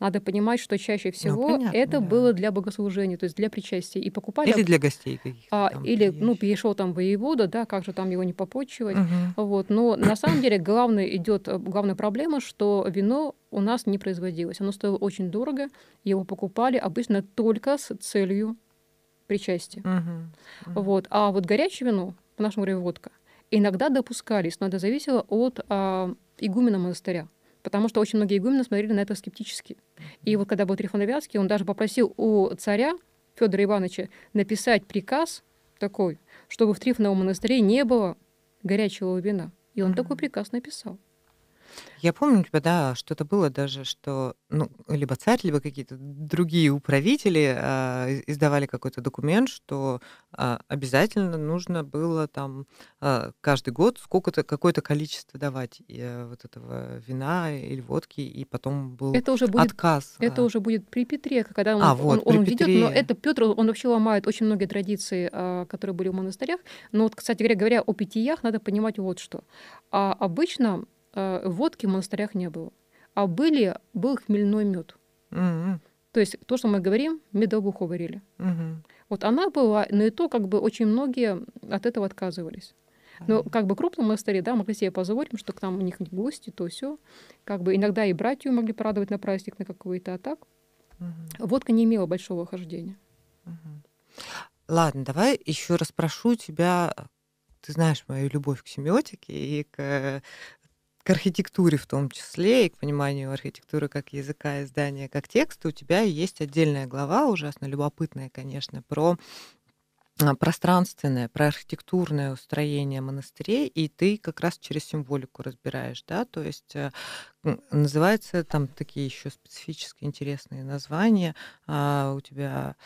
Надо понимать, что чаще ну, всего ну, это да. было для богослужения, то есть для причастия. И покупали... Или для гостей каких а, Или, есть. ну, перешел там воевода, да, как же там его не попочивать, Угу. Вот. Но на самом деле главная, идет, э, главная проблема, что вино у нас не производилось. Оно стоило очень дорого, его покупали обычно только с целью причастия. Угу. Вот. А вот горячее вино, по нашему говорю, водка, иногда допускались, но это зависело от а, игумена монастыря потому что очень многие игумены смотрели на это скептически. И вот когда был Трифон Авиатский, он даже попросил у царя Федора Ивановича написать приказ такой, чтобы в Трифоновом монастыре не было горячего вина. И он такой приказ написал. Я помню у тебя, да, что-то было даже, что ну, либо царь, либо какие-то другие управители э, издавали какой-то документ, что э, обязательно нужно было там э, каждый год сколько-то, какое-то количество давать э, вот этого вина или водки, и потом был это уже будет, отказ. Это а. уже будет при Петре, когда он, а, вот, он, он ведет, но это Петр, он вообще ломает очень многие традиции, э, которые были в монастырях. Но вот, кстати говоря, говоря о питьях, надо понимать вот что. А обычно э, водки в монастырях не было. А были, был хмельной мед. mm То есть то, что мы говорим, медовуху варили. mm Вот она была, но и то, как бы очень многие от этого отказывались. Но как бы крупном монастыре, да, могли себе позволить, что к нам у них гости, то все. Как бы иногда и братью могли порадовать на праздник на какую то а так угу. водка не имела большого охождения. Угу. Ладно, давай еще раз прошу тебя, ты знаешь мою любовь к семиотике и к к архитектуре в том числе и к пониманию архитектуры как языка, и здания как текста, у тебя есть отдельная глава, ужасно любопытная, конечно, про а, пространственное, про архитектурное устроение монастырей, и ты как раз через символику разбираешь, да, то есть э, называется там такие еще специфические интересные названия а, у тебя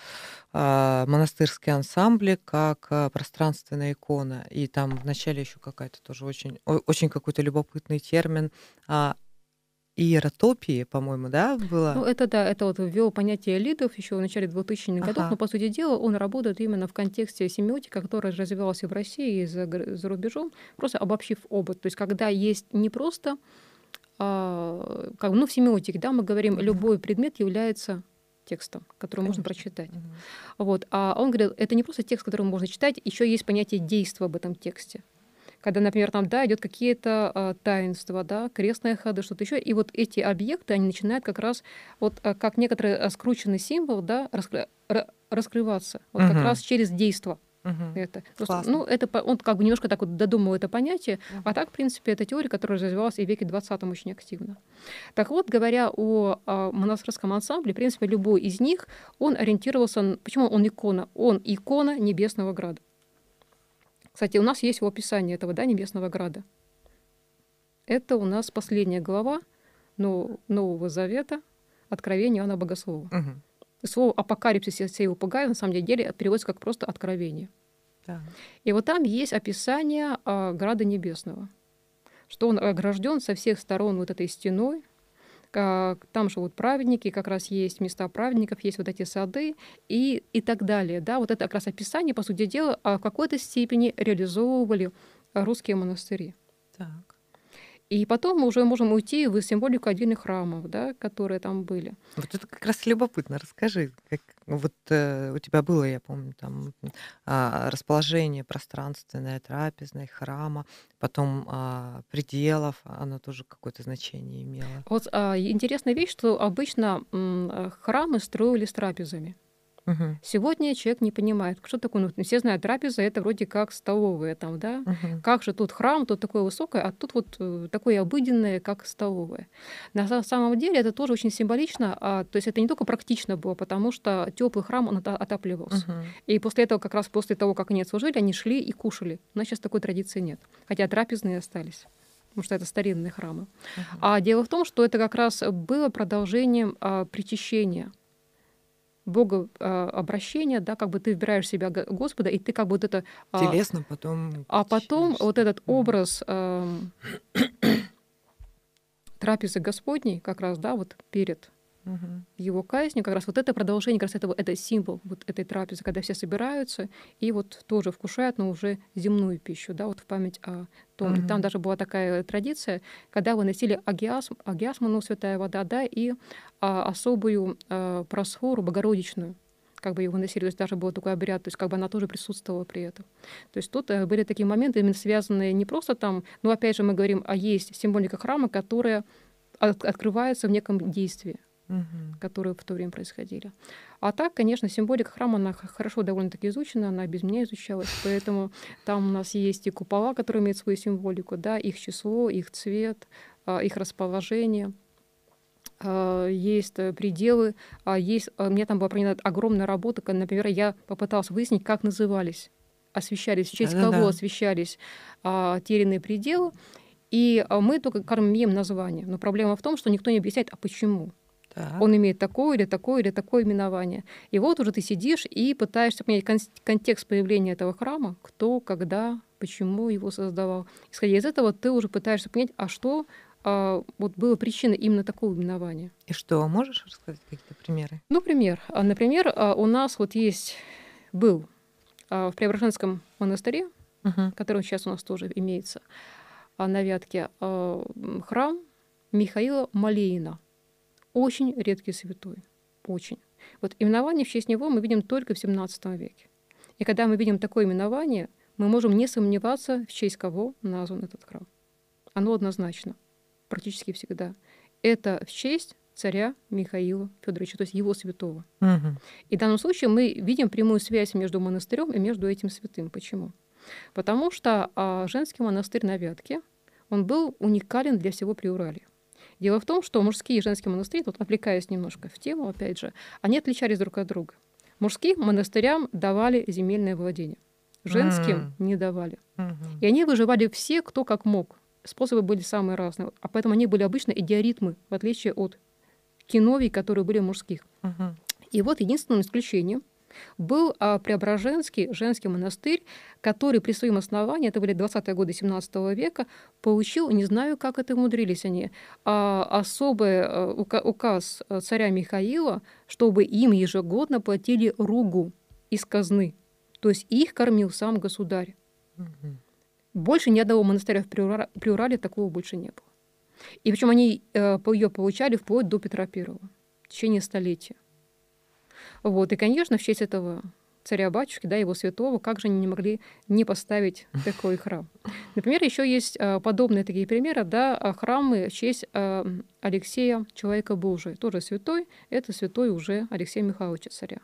а, монастырские ансамбли, как э, пространственная икона и там вначале еще какая-то тоже очень очень какой-то любопытный термин иеротопии, по-моему, да, было? Ну, это да, это вот ввел понятие лидов еще в начале 2000-х ага. годов, но, по сути дела, он работает именно в контексте семиотика, которая развивалась и в России, и за, за рубежом, просто обобщив опыт. То есть когда есть не просто, а, как, ну, в семиотике, да, мы говорим, любой предмет является текстом, который Конечно. можно прочитать. Угу. Вот. А он говорил, это не просто текст, который можно читать, еще есть понятие действия об этом тексте когда, например, там, да, идет какие-то а, таинства, да, крестные ходы, что-то еще, и вот эти объекты, они начинают как раз, вот а, как некоторые а, скрученный символ, да, раскры, раскрываться, вот угу. как раз через действо. Угу. Это. Просто, ну, это он как бы немножко так вот додумал это понятие, угу. а так, в принципе, это теория, которая развивалась и в веке 20 очень активно. Так вот, говоря о, о а, монастырском ансамбле, в принципе, любой из них, он ориентировался, почему он икона? Он икона Небесного Града. Кстати, у нас есть в описании этого, да, Небесного Града. Это у нас последняя глава Нового Завета, Откровение Иоанна Богослова. Угу. Слово «апокалипсис» я его пугаю, на самом деле переводится как просто «откровение». Да. И вот там есть описание а, Града Небесного, что он огражден со всех сторон вот этой стеной, Э, там живут праведники, как раз есть места праведников, есть вот эти сады и, и так далее. Да, вот это как раз описание, по сути дела, а в какой-то степени реализовывали русские монастыри. Так. И потом мы уже можем уйти в символику отдельных храмов, да, которые там были. Вот это как раз любопытно. Расскажи, как, ну, вот э, у тебя было, я помню, там э, расположение пространственное, трапезное, храма, потом э, пределов, оно тоже какое-то значение имело. Вот э, интересная вещь, что обычно э, храмы строили с трапезами. Угу. Сегодня человек не понимает, что такое, ну, все знают, трапеза это вроде как столовая там, да, угу. как же тут храм, тут такое высокое, а тут вот э, такое обыденное, как столовая. На самом деле это тоже очень символично, а, то есть это не только практично было, потому что теплый храм, он отапливался. Угу. И после этого, как раз после того, как они отслужили, они шли и кушали. У нас сейчас такой традиции нет, хотя трапезные остались потому что это старинные храмы. Uh-huh. А дело в том, что это как раз было продолжением а, причащения. Бога а, обращения, да, как бы ты выбираешь себя Господа, и ты как бы вот это... А, Телесно потом... А потом Телесно. вот этот образ э, трапезы Господней как раз, да, вот перед угу. его казнью. Как раз вот это продолжение, как раз этого, это символ вот этой трапезы, когда все собираются и вот тоже вкушают, но уже земную пищу, да, вот в память о том. Угу. там даже была такая э, традиция, когда выносили агиасм, агиасману святая вода, да, и а, особую а, просфору богородичную как бы ее выносили, то есть даже был такой обряд, то есть как бы она тоже присутствовала при этом. То есть тут э, были такие моменты, именно связанные не просто там, ну опять же мы говорим, а есть символика храма, которая открывается в неком действии угу. которые в то время происходили. А так, конечно, символика храма, она хорошо довольно-таки изучена, она без меня изучалась, поэтому там у нас есть и купола, которые имеют свою символику, да, их число, их цвет, а, их расположение а, есть э, пределы, а есть, у меня там была принята огромная работа, когда, например, я попыталась выяснить, как назывались, освещались, в честь да -да -да. кого освещались а, терянные пределы, и мы только кормим названия, Но проблема в том, что никто не объясняет, а почему. Так. Он имеет такое или такое или такое именование. И вот уже ты сидишь и пытаешься понять кон- контекст появления этого храма, кто, когда, почему его создавал. Исходя из этого, ты уже пытаешься понять, а что а, вот было причиной именно такого именования. И что, можешь рассказать какие-то примеры? Ну, пример. А, например, а, у нас вот есть, был а, в Преображенском монастыре, угу. который сейчас у нас тоже имеется на Вятке, храм Михаила Малеина очень редкий святой, очень. Вот именование в честь него мы видим только в XVII веке. И когда мы видим такое именование, мы можем не сомневаться, в честь кого назван этот храм. Оно однозначно, практически всегда. Это в честь царя Михаила Федоровича, то есть его святого. Угу. И в данном случае мы видим прямую связь между монастырем и между этим святым. Почему? Потому что а, женский монастырь на Вятке, он был уникален для всего Приуралия. Дело в том, что мужские и женские монастыри, тут отвлекаясь немножко в тему, опять же, они отличались друг от друга. Мужским монастырям давали земельное владение, женским mm. не давали. Mm-hmm. И они выживали все, кто как мог. Способы были самые разные, а поэтому они были обычно идиоритмы, в отличие от киновий, которые были мужских. Mm-hmm. И вот единственным исключением – был а, Преображенский женский монастырь, который при своем основании, это были 20-е годы 17 века, получил, не знаю, как это умудрились они, а, особый а, указ царя Михаила, чтобы им ежегодно платили ругу из казны. То есть их кормил сам государь. Больше ни одного монастыря в Приурале, Приурале такого больше не было. И причем они э, ее получали вплоть до Петра I в течение столетия. Вот. И, конечно, в честь этого царя-батюшки, да, его святого, как же они не могли не поставить такой храм. Например, еще есть э, подобные такие примеры, да, а, храмы в честь э, Алексея, человека Божия, тоже святой, это святой уже Алексей Михайлович царя.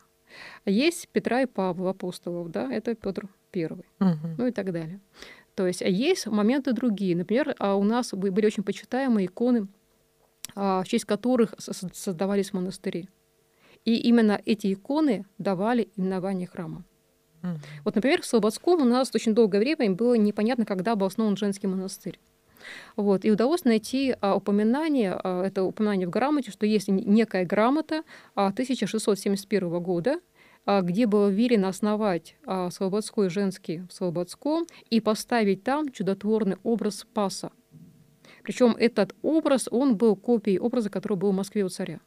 Есть Петра и Павла, апостолов, да, это Петр Первый, угу. ну и так далее. То есть а есть моменты другие. Например, а у нас были очень почитаемые иконы, в честь которых создавались монастыри. И именно эти иконы давали именование храма. Mm. Вот, например, в Слободском у нас очень долгое время им было непонятно, когда был основан женский монастырь. Вот. И удалось найти а, упоминание, а, это упоминание в грамоте, что есть некая грамота а, 1671 года, а, где было велено основать а, Слободской женский в Слободском и поставить там чудотворный образ Спаса. Причем этот образ, он был копией образа, который был в Москве у царя.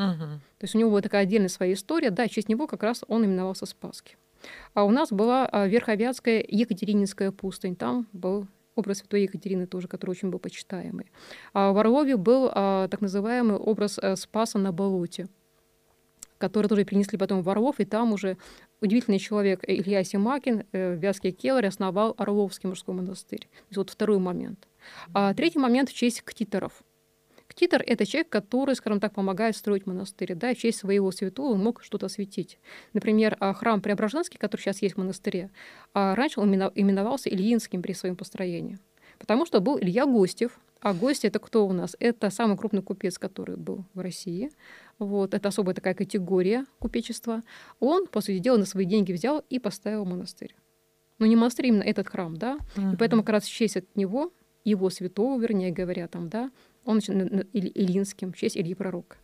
Угу. То есть у него была такая отдельная своя история, да, в честь него как раз он именовался Спаски. А у нас была а, Верховятская Екатерининская пустынь, там был образ Святой Екатерины тоже, который очень был почитаемый. А в Орлове был а, так называемый образ э, Спаса на болоте, который тоже принесли потом в Орлов, и там уже удивительный человек Илья Симакин, э, Вятский Келлер, основал Орловский мужской монастырь. То есть вот второй момент. А третий момент в честь ктиторов – Ктитор — это человек, который, скажем так, помогает строить монастырь. Да, в честь своего святого он мог что-то осветить. Например, а, храм Преображенский, который сейчас есть в монастыре, а, раньше он именовался Ильинским при своем построении. Потому что был Илья Гостев, а гость это кто у нас? Это самый крупный купец, который был в России. Вот, это особая такая категория купечества. Он, по сути дела, на свои деньги взял и поставил монастырь. Но ну, не монастырь, именно этот храм, да. Uh-huh. И поэтому как раз в честь от него, его святого, вернее говоря, там, да, он начинает Ильинским, в честь Ильи Пророка.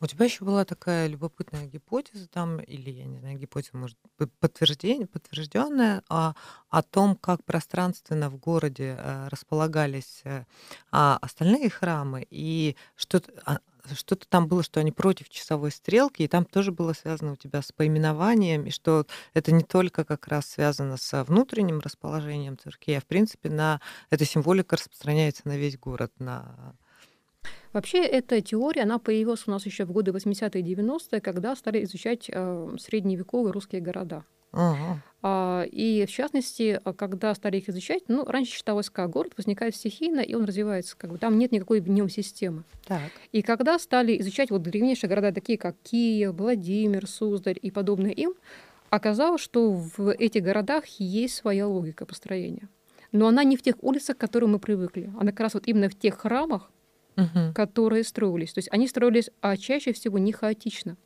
У тебя еще была такая любопытная гипотеза там, или, я не знаю, гипотеза, может, п- подтверждение, подтвержденная, о а, о том, как пространственно в городе э, располагались э, а, остальные храмы, и что-то, а, что-то там было, что они против часовой стрелки, и там тоже было связано у тебя с поименованием, и что это не только как раз связано со внутренним расположением церкви, а в принципе на эта символика распространяется на весь город, на Вообще эта теория, она появилась у нас еще в годы 80-е и 90-е, когда стали изучать э, средневековые русские города. Ага. А, и в частности, а, когда стали их изучать, ну, раньше считалось, как город возникает стихийно, и он развивается, как бы там нет никакой в нем системы. Так. И когда стали изучать вот древнейшие города, такие как Киев, Владимир, Суздаль и подобные им, оказалось, что в этих городах есть своя логика построения. Но она не в тех улицах, к которым мы привыкли. Она как раз вот именно в тех храмах, угу. которые строились. То есть они строились, а чаще всего не хаотично.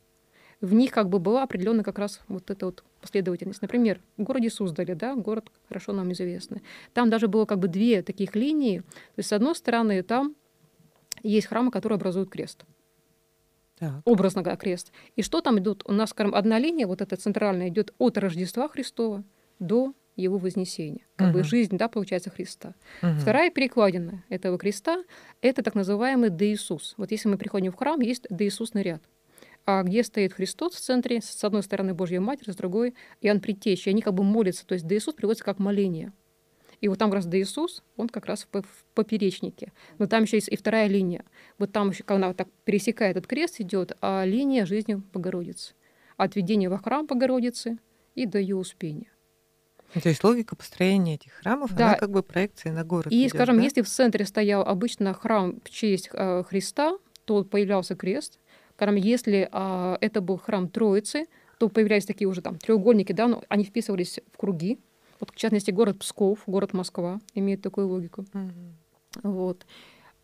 В них как бы была определенная как раз вот эта вот последовательность. Например, в городе Суздале, да, город хорошо нам известный. Там даже было как бы две таких линии. То есть, с одной стороны, там есть храмы, которые образуют крест. Так. Образно как крест. И что там идут? У нас, скажем, одна линия, вот эта центральная, идет от Рождества Христова до его вознесения, как угу. бы жизнь, да, получается, Христа. Угу. Вторая перекладина этого креста — это так называемый Деисус. Вот если мы приходим в храм, есть Деисусный ряд а где стоит Христос в центре, с одной стороны Божья Матерь, с другой Иоанн Предтечи. Они как бы молятся, то есть ДЕИСУС Иисус приводится как моление. И вот там как раз ДЕИСУС, он как раз в поперечнике. Но там еще есть и вторая линия. Вот там еще, когда она так пересекает этот крест, идет а линия жизни Богородицы. От ведения во храм Богородицы и до ее успения. Ну, то есть логика построения этих храмов, да. она как бы проекция на город. И, идет, скажем, да? если в центре стоял обычно храм в честь э, Христа, то появлялся крест. Скажем, если э, это был храм Троицы, то появлялись такие уже там треугольники, да, но они вписывались в круги. Вот, в частности, город Псков, город Москва имеет такую логику. Угу. Вот.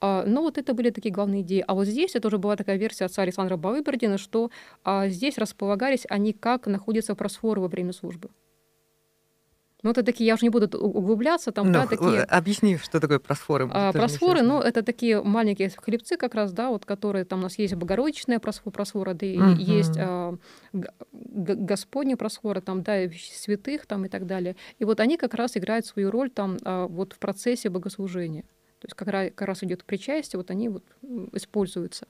А, но ну, вот это были такие главные идеи. А вот здесь это уже была такая версия отца Александра Балыбердина, что а, здесь располагались они как находятся в просфоры во время службы. Ну, это такие, я уже не буду углубляться, там, ну, да, такие... Э, объясни, что такое просфоры. А, просфоры, ну, это такие маленькие хлебцы как раз, да, вот, которые там у нас есть богородичная просфора, просфора да, uh-huh. есть а, господня просфора, там, да, святых, там, и так далее. И вот они как раз играют свою роль там а, вот в процессе богослужения. То есть как раз, как раз идет причастие, вот они вот используются.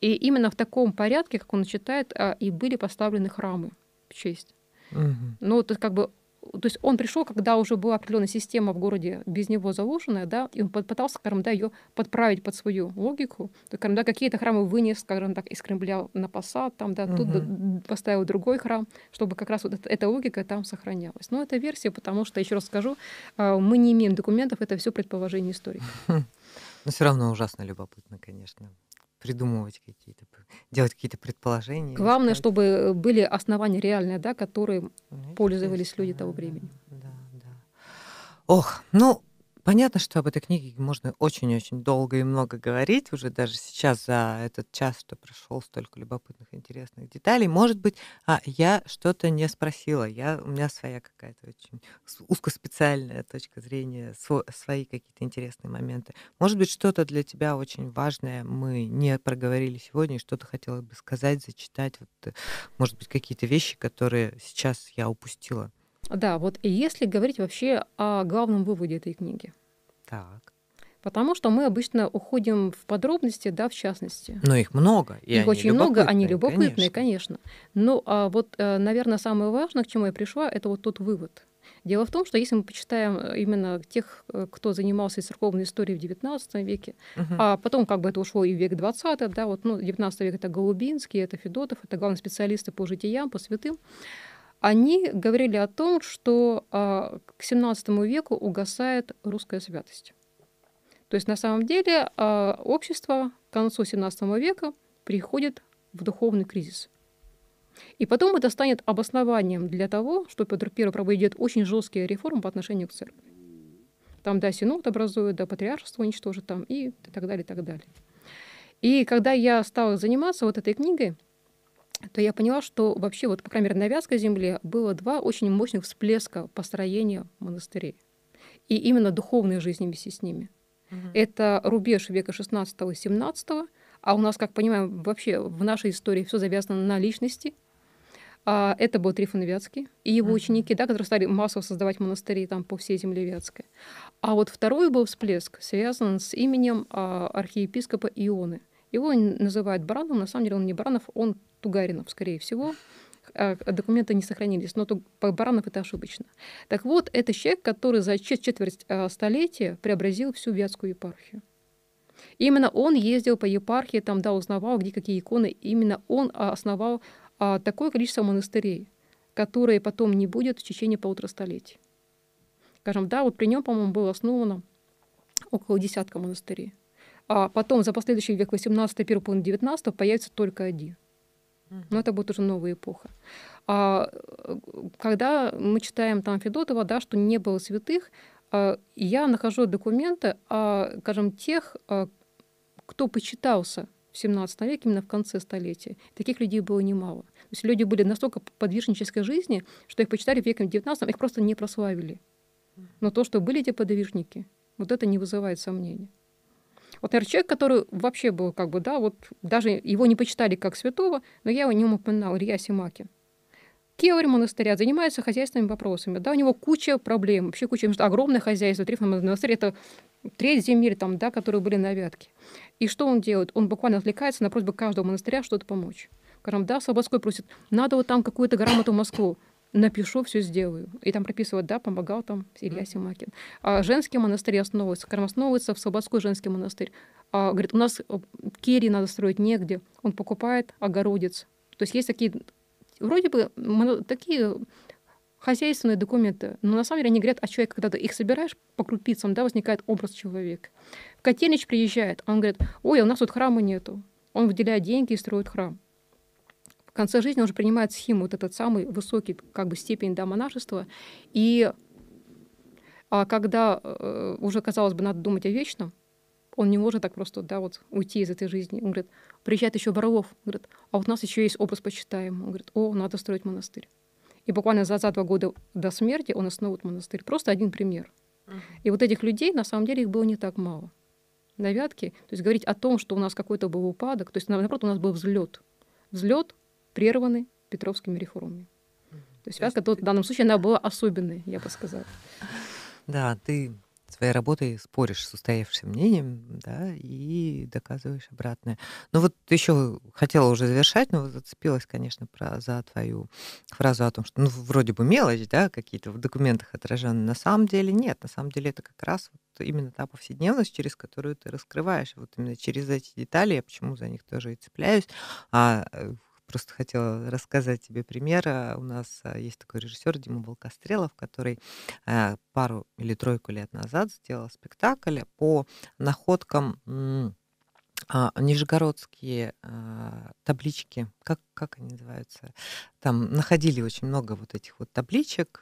И именно в таком порядке, как он читает, а, и были поставлены храмы в честь. Угу. uh Ну, вот как бы то есть он пришел, когда уже была определенная система в городе без него заложенная, да, и он пытался, скажем, да, ее подправить под свою логику. То, скажем, да, какие-то храмы вынес, скажем так, из Кремля на посад, там, да, угу. тут поставил другой храм, чтобы как раз вот эта, эта логика там сохранялась. Но это версия, потому что, еще раз скажу, а, мы не имеем документов, это все предположение истории. Но ну, все равно ужасно любопытно, конечно придумывать какие-то, делать какие-то предположения. Главное, искать. чтобы были основания реальные, да, которые ну, пользовались люди того времени. Да, да. Ох, ну, Понятно, что об этой книге можно очень-очень долго и много говорить. Уже даже сейчас за этот час, что прошел, столько любопытных, интересных деталей. Может быть, а, я что-то не спросила. Я, у меня своя какая-то очень узкоспециальная точка зрения, свой, свои какие-то интересные моменты. Может быть, что-то для тебя очень важное мы не проговорили сегодня, и что-то хотела бы сказать, зачитать. Вот, может быть, какие-то вещи, которые сейчас я упустила. Да, вот и если говорить вообще о главном выводе этой книги. Так. Потому что мы обычно уходим в подробности, да, в частности. Но их много. И их они очень много, они любопытные, конечно. конечно. Ну, а вот, э, наверное, самое важное, к чему я пришла, это вот тот вывод. Дело в том, что если мы почитаем э, именно тех, э, кто занимался церковной историей в XIX веке, угу. а потом как бы это ушло и в век XX, да, вот, ну, XIX век это Голубинский, это Федотов, это главные специалисты по житиям, по святым, они говорили о том, что а, к XVII веку угасает русская святость. То есть на самом деле а, общество к концу XVII века приходит в духовный кризис. И потом это станет обоснованием для того, что Петр I проведет очень жесткие реформы по отношению к церкви. Там, да, синод образует, да, патриаршество уничтожит там и так далее, и так далее. И когда я стала заниматься вот этой книгой, то я поняла, что вообще вот, по крайней мере, на Вятской земле было два очень мощных всплеска построения монастырей. И именно духовной жизни вместе с ними. Угу. Это рубеж века 16-17, а у нас, как понимаем, вообще в нашей истории все завязано на личности. А это был Трифон Вятский и его ученики, да, которые стали массово создавать монастыри там по всей земле Вятской. А вот второй был всплеск связан с именем а, архиепископа Ионы. Его называют Барановым, на самом деле он не Баранов, он Тугаринов, скорее всего. А, а документы не сохранились, но Баранов это ошибочно. Так вот, это человек, который за четверть а, столетия преобразил всю Вятскую епархию. Именно он ездил по епархии, там, да, узнавал, где какие иконы. Именно он основал такое количество монастырей, которые потом не будет в течение полутора столетий. Скажем, да, вот при нем, по-моему, было основано около десятка монастырей а потом за последующий век 18 первый половина 19 появится только один. Но это будет уже новая эпоха. А когда мы читаем там Федотова, да, что не было святых, а, я нахожу документы, а, скажем, тех, а, кто почитался в 17 веке, именно в конце столетия. Таких людей было немало. То есть люди были настолько подвижнической жизни, что их почитали в веке 19, их просто не прославили. Но то, что были эти подвижники, вот это не вызывает сомнений. Вот, наверное, человек, который вообще был как бы, да, вот даже его не почитали как святого, но я о нем упоминал, Илья Симаки. Кеорь монастыря занимается хозяйственными вопросами. Да, у него куча проблем, вообще куча, что огромное хозяйство. Трифон монастырь — это треть земель, там, да, которые были на вятке. И что он делает? Он буквально отвлекается на просьбу каждого монастыря что-то помочь. Скажем, да, Слободской просит, надо вот там какую-то грамоту в Москву напишу, все сделаю. И там прописывают, да, помогал там Илья Симакин. А женские монастыри основываются. Крым основывается в Слободской женский монастырь. А, говорит, у нас э, керри надо строить негде. Он покупает огородец. То есть есть такие, вроде бы, такие хозяйственные документы, но на самом деле они говорят а человек когда ты их собираешь по крупицам, да, возникает образ человека. Котельнич приезжает, он говорит, ой, а у нас тут храма нету. Он выделяет деньги и строит храм конце жизни он уже принимает схему, вот этот самый высокий как бы степень да, монашества. И а когда э, уже, казалось бы, надо думать о вечном, он не может так просто да, вот, уйти из этой жизни. Он говорит, приезжает еще Боровов, он говорит, а вот у нас еще есть образ почитаемый. Он говорит, о, надо строить монастырь. И буквально за, за два года до смерти он основывает монастырь. Просто один пример. И вот этих людей, на самом деле, их было не так мало. На Вятке, то есть говорить о том, что у нас какой-то был упадок, то есть, наоборот, у нас был взлет. Взлет прерваны петровскими реформами. То есть вятка в данном случае она была особенной, я бы сказала. Да, ты своей работой споришь с устоявшим мнением, да, и доказываешь обратное. Ну вот еще хотела уже завершать, но зацепилась, конечно, про, за твою фразу о том, что, ну, вроде бы мелочь, да, какие-то в документах отражены. На самом деле нет, на самом деле это как раз вот именно та повседневность, через которую ты раскрываешь, вот именно через эти детали, я почему за них тоже и цепляюсь, а э, просто хотела рассказать тебе пример. А, у нас а, есть такой режиссер Дима Волкострелов, который а, пару или тройку лет назад сделал спектакль по находкам нижегородские таблички, как, как они называются, там находили очень много вот этих вот табличек,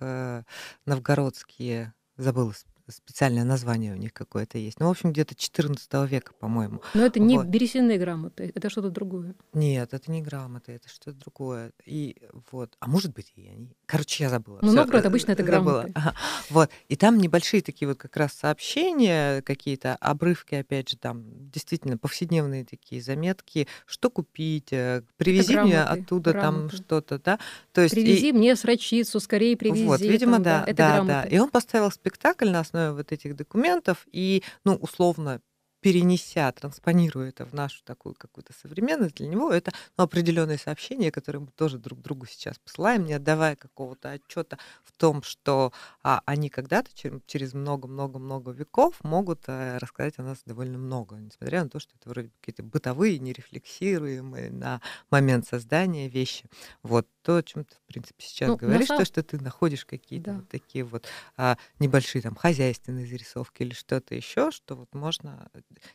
новгородские, забыла специальное название у них какое-то есть. Ну, в общем, где-то 14 века, по-моему. Но это не вот. бересиные грамоты, э, это что-то другое. Нет, это не грамоты, это что-то другое. И вот, а может быть, и они. Короче, я забыла. Ну, Новгород э, обычно это забыла. грамоты. Ага. Вот, и там небольшие такие вот как раз сообщения, какие-то обрывки, опять же, там действительно повседневные такие заметки, что купить, э, привези это грамоты, мне оттуда грамоты. там что-то, да. То есть, привези и... мне срачицу, скорее привези. Вот, видимо, там, да, да, да, да. И он поставил спектакль на основе основе вот этих документов и, ну, условно, перенеся, транспонируя это в нашу такую какую-то современность, для него это ну, определенные сообщения, которые мы тоже друг другу сейчас посылаем, не отдавая какого-то отчета в том, что а, они когда-то через много-много-много веков могут а, рассказать о нас довольно много, несмотря на то, что это вроде какие-то бытовые, нерефлексируемые на момент создания вещи. Вот то, о чем ты, в принципе, сейчас ну, говоришь, самом... то, что ты находишь какие-то да. вот такие вот а, небольшие там хозяйственные зарисовки или что-то еще, что вот можно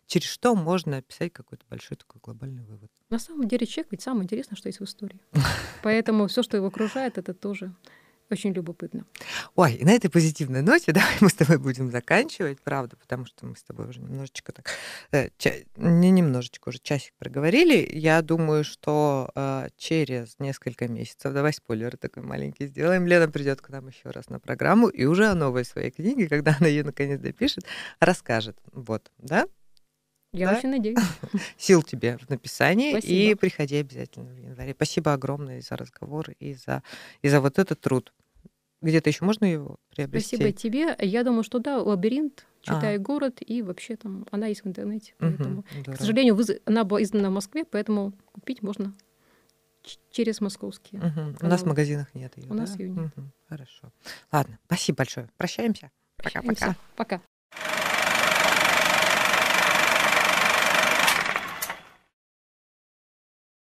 через что можно описать какой-то большой такой глобальный вывод. На самом деле человек ведь самое интересное, что есть в истории. Поэтому все, что его окружает, это тоже очень любопытно. Ой, и на этой позитивной ноте давай мы с тобой будем заканчивать, правда, потому что мы с тобой уже немножечко так, э, ча, не немножечко, уже часик проговорили. Я думаю, что э, через несколько месяцев, давай спойлер такой маленький сделаем, Лена придет к нам еще раз на программу и уже о новой своей книге, когда она ее наконец допишет, расскажет. Вот, да? Я да? очень надеюсь. Сил тебе в написании. Спасибо. И приходи обязательно в январе. Спасибо огромное за разговор, и за, и за вот этот труд. Где-то еще можно его приобрести? Спасибо тебе. Я думаю, что да, лабиринт, читай а. город, и вообще там она есть в интернете. Поэтому, угу, к сожалению, выз... она была издана в Москве, поэтому купить можно через московские. Угу. У нас в магазинах нет ее. У да? нас ее нет. Угу. Хорошо. Ладно, спасибо большое. Прощаемся. Пока-пока. Пока.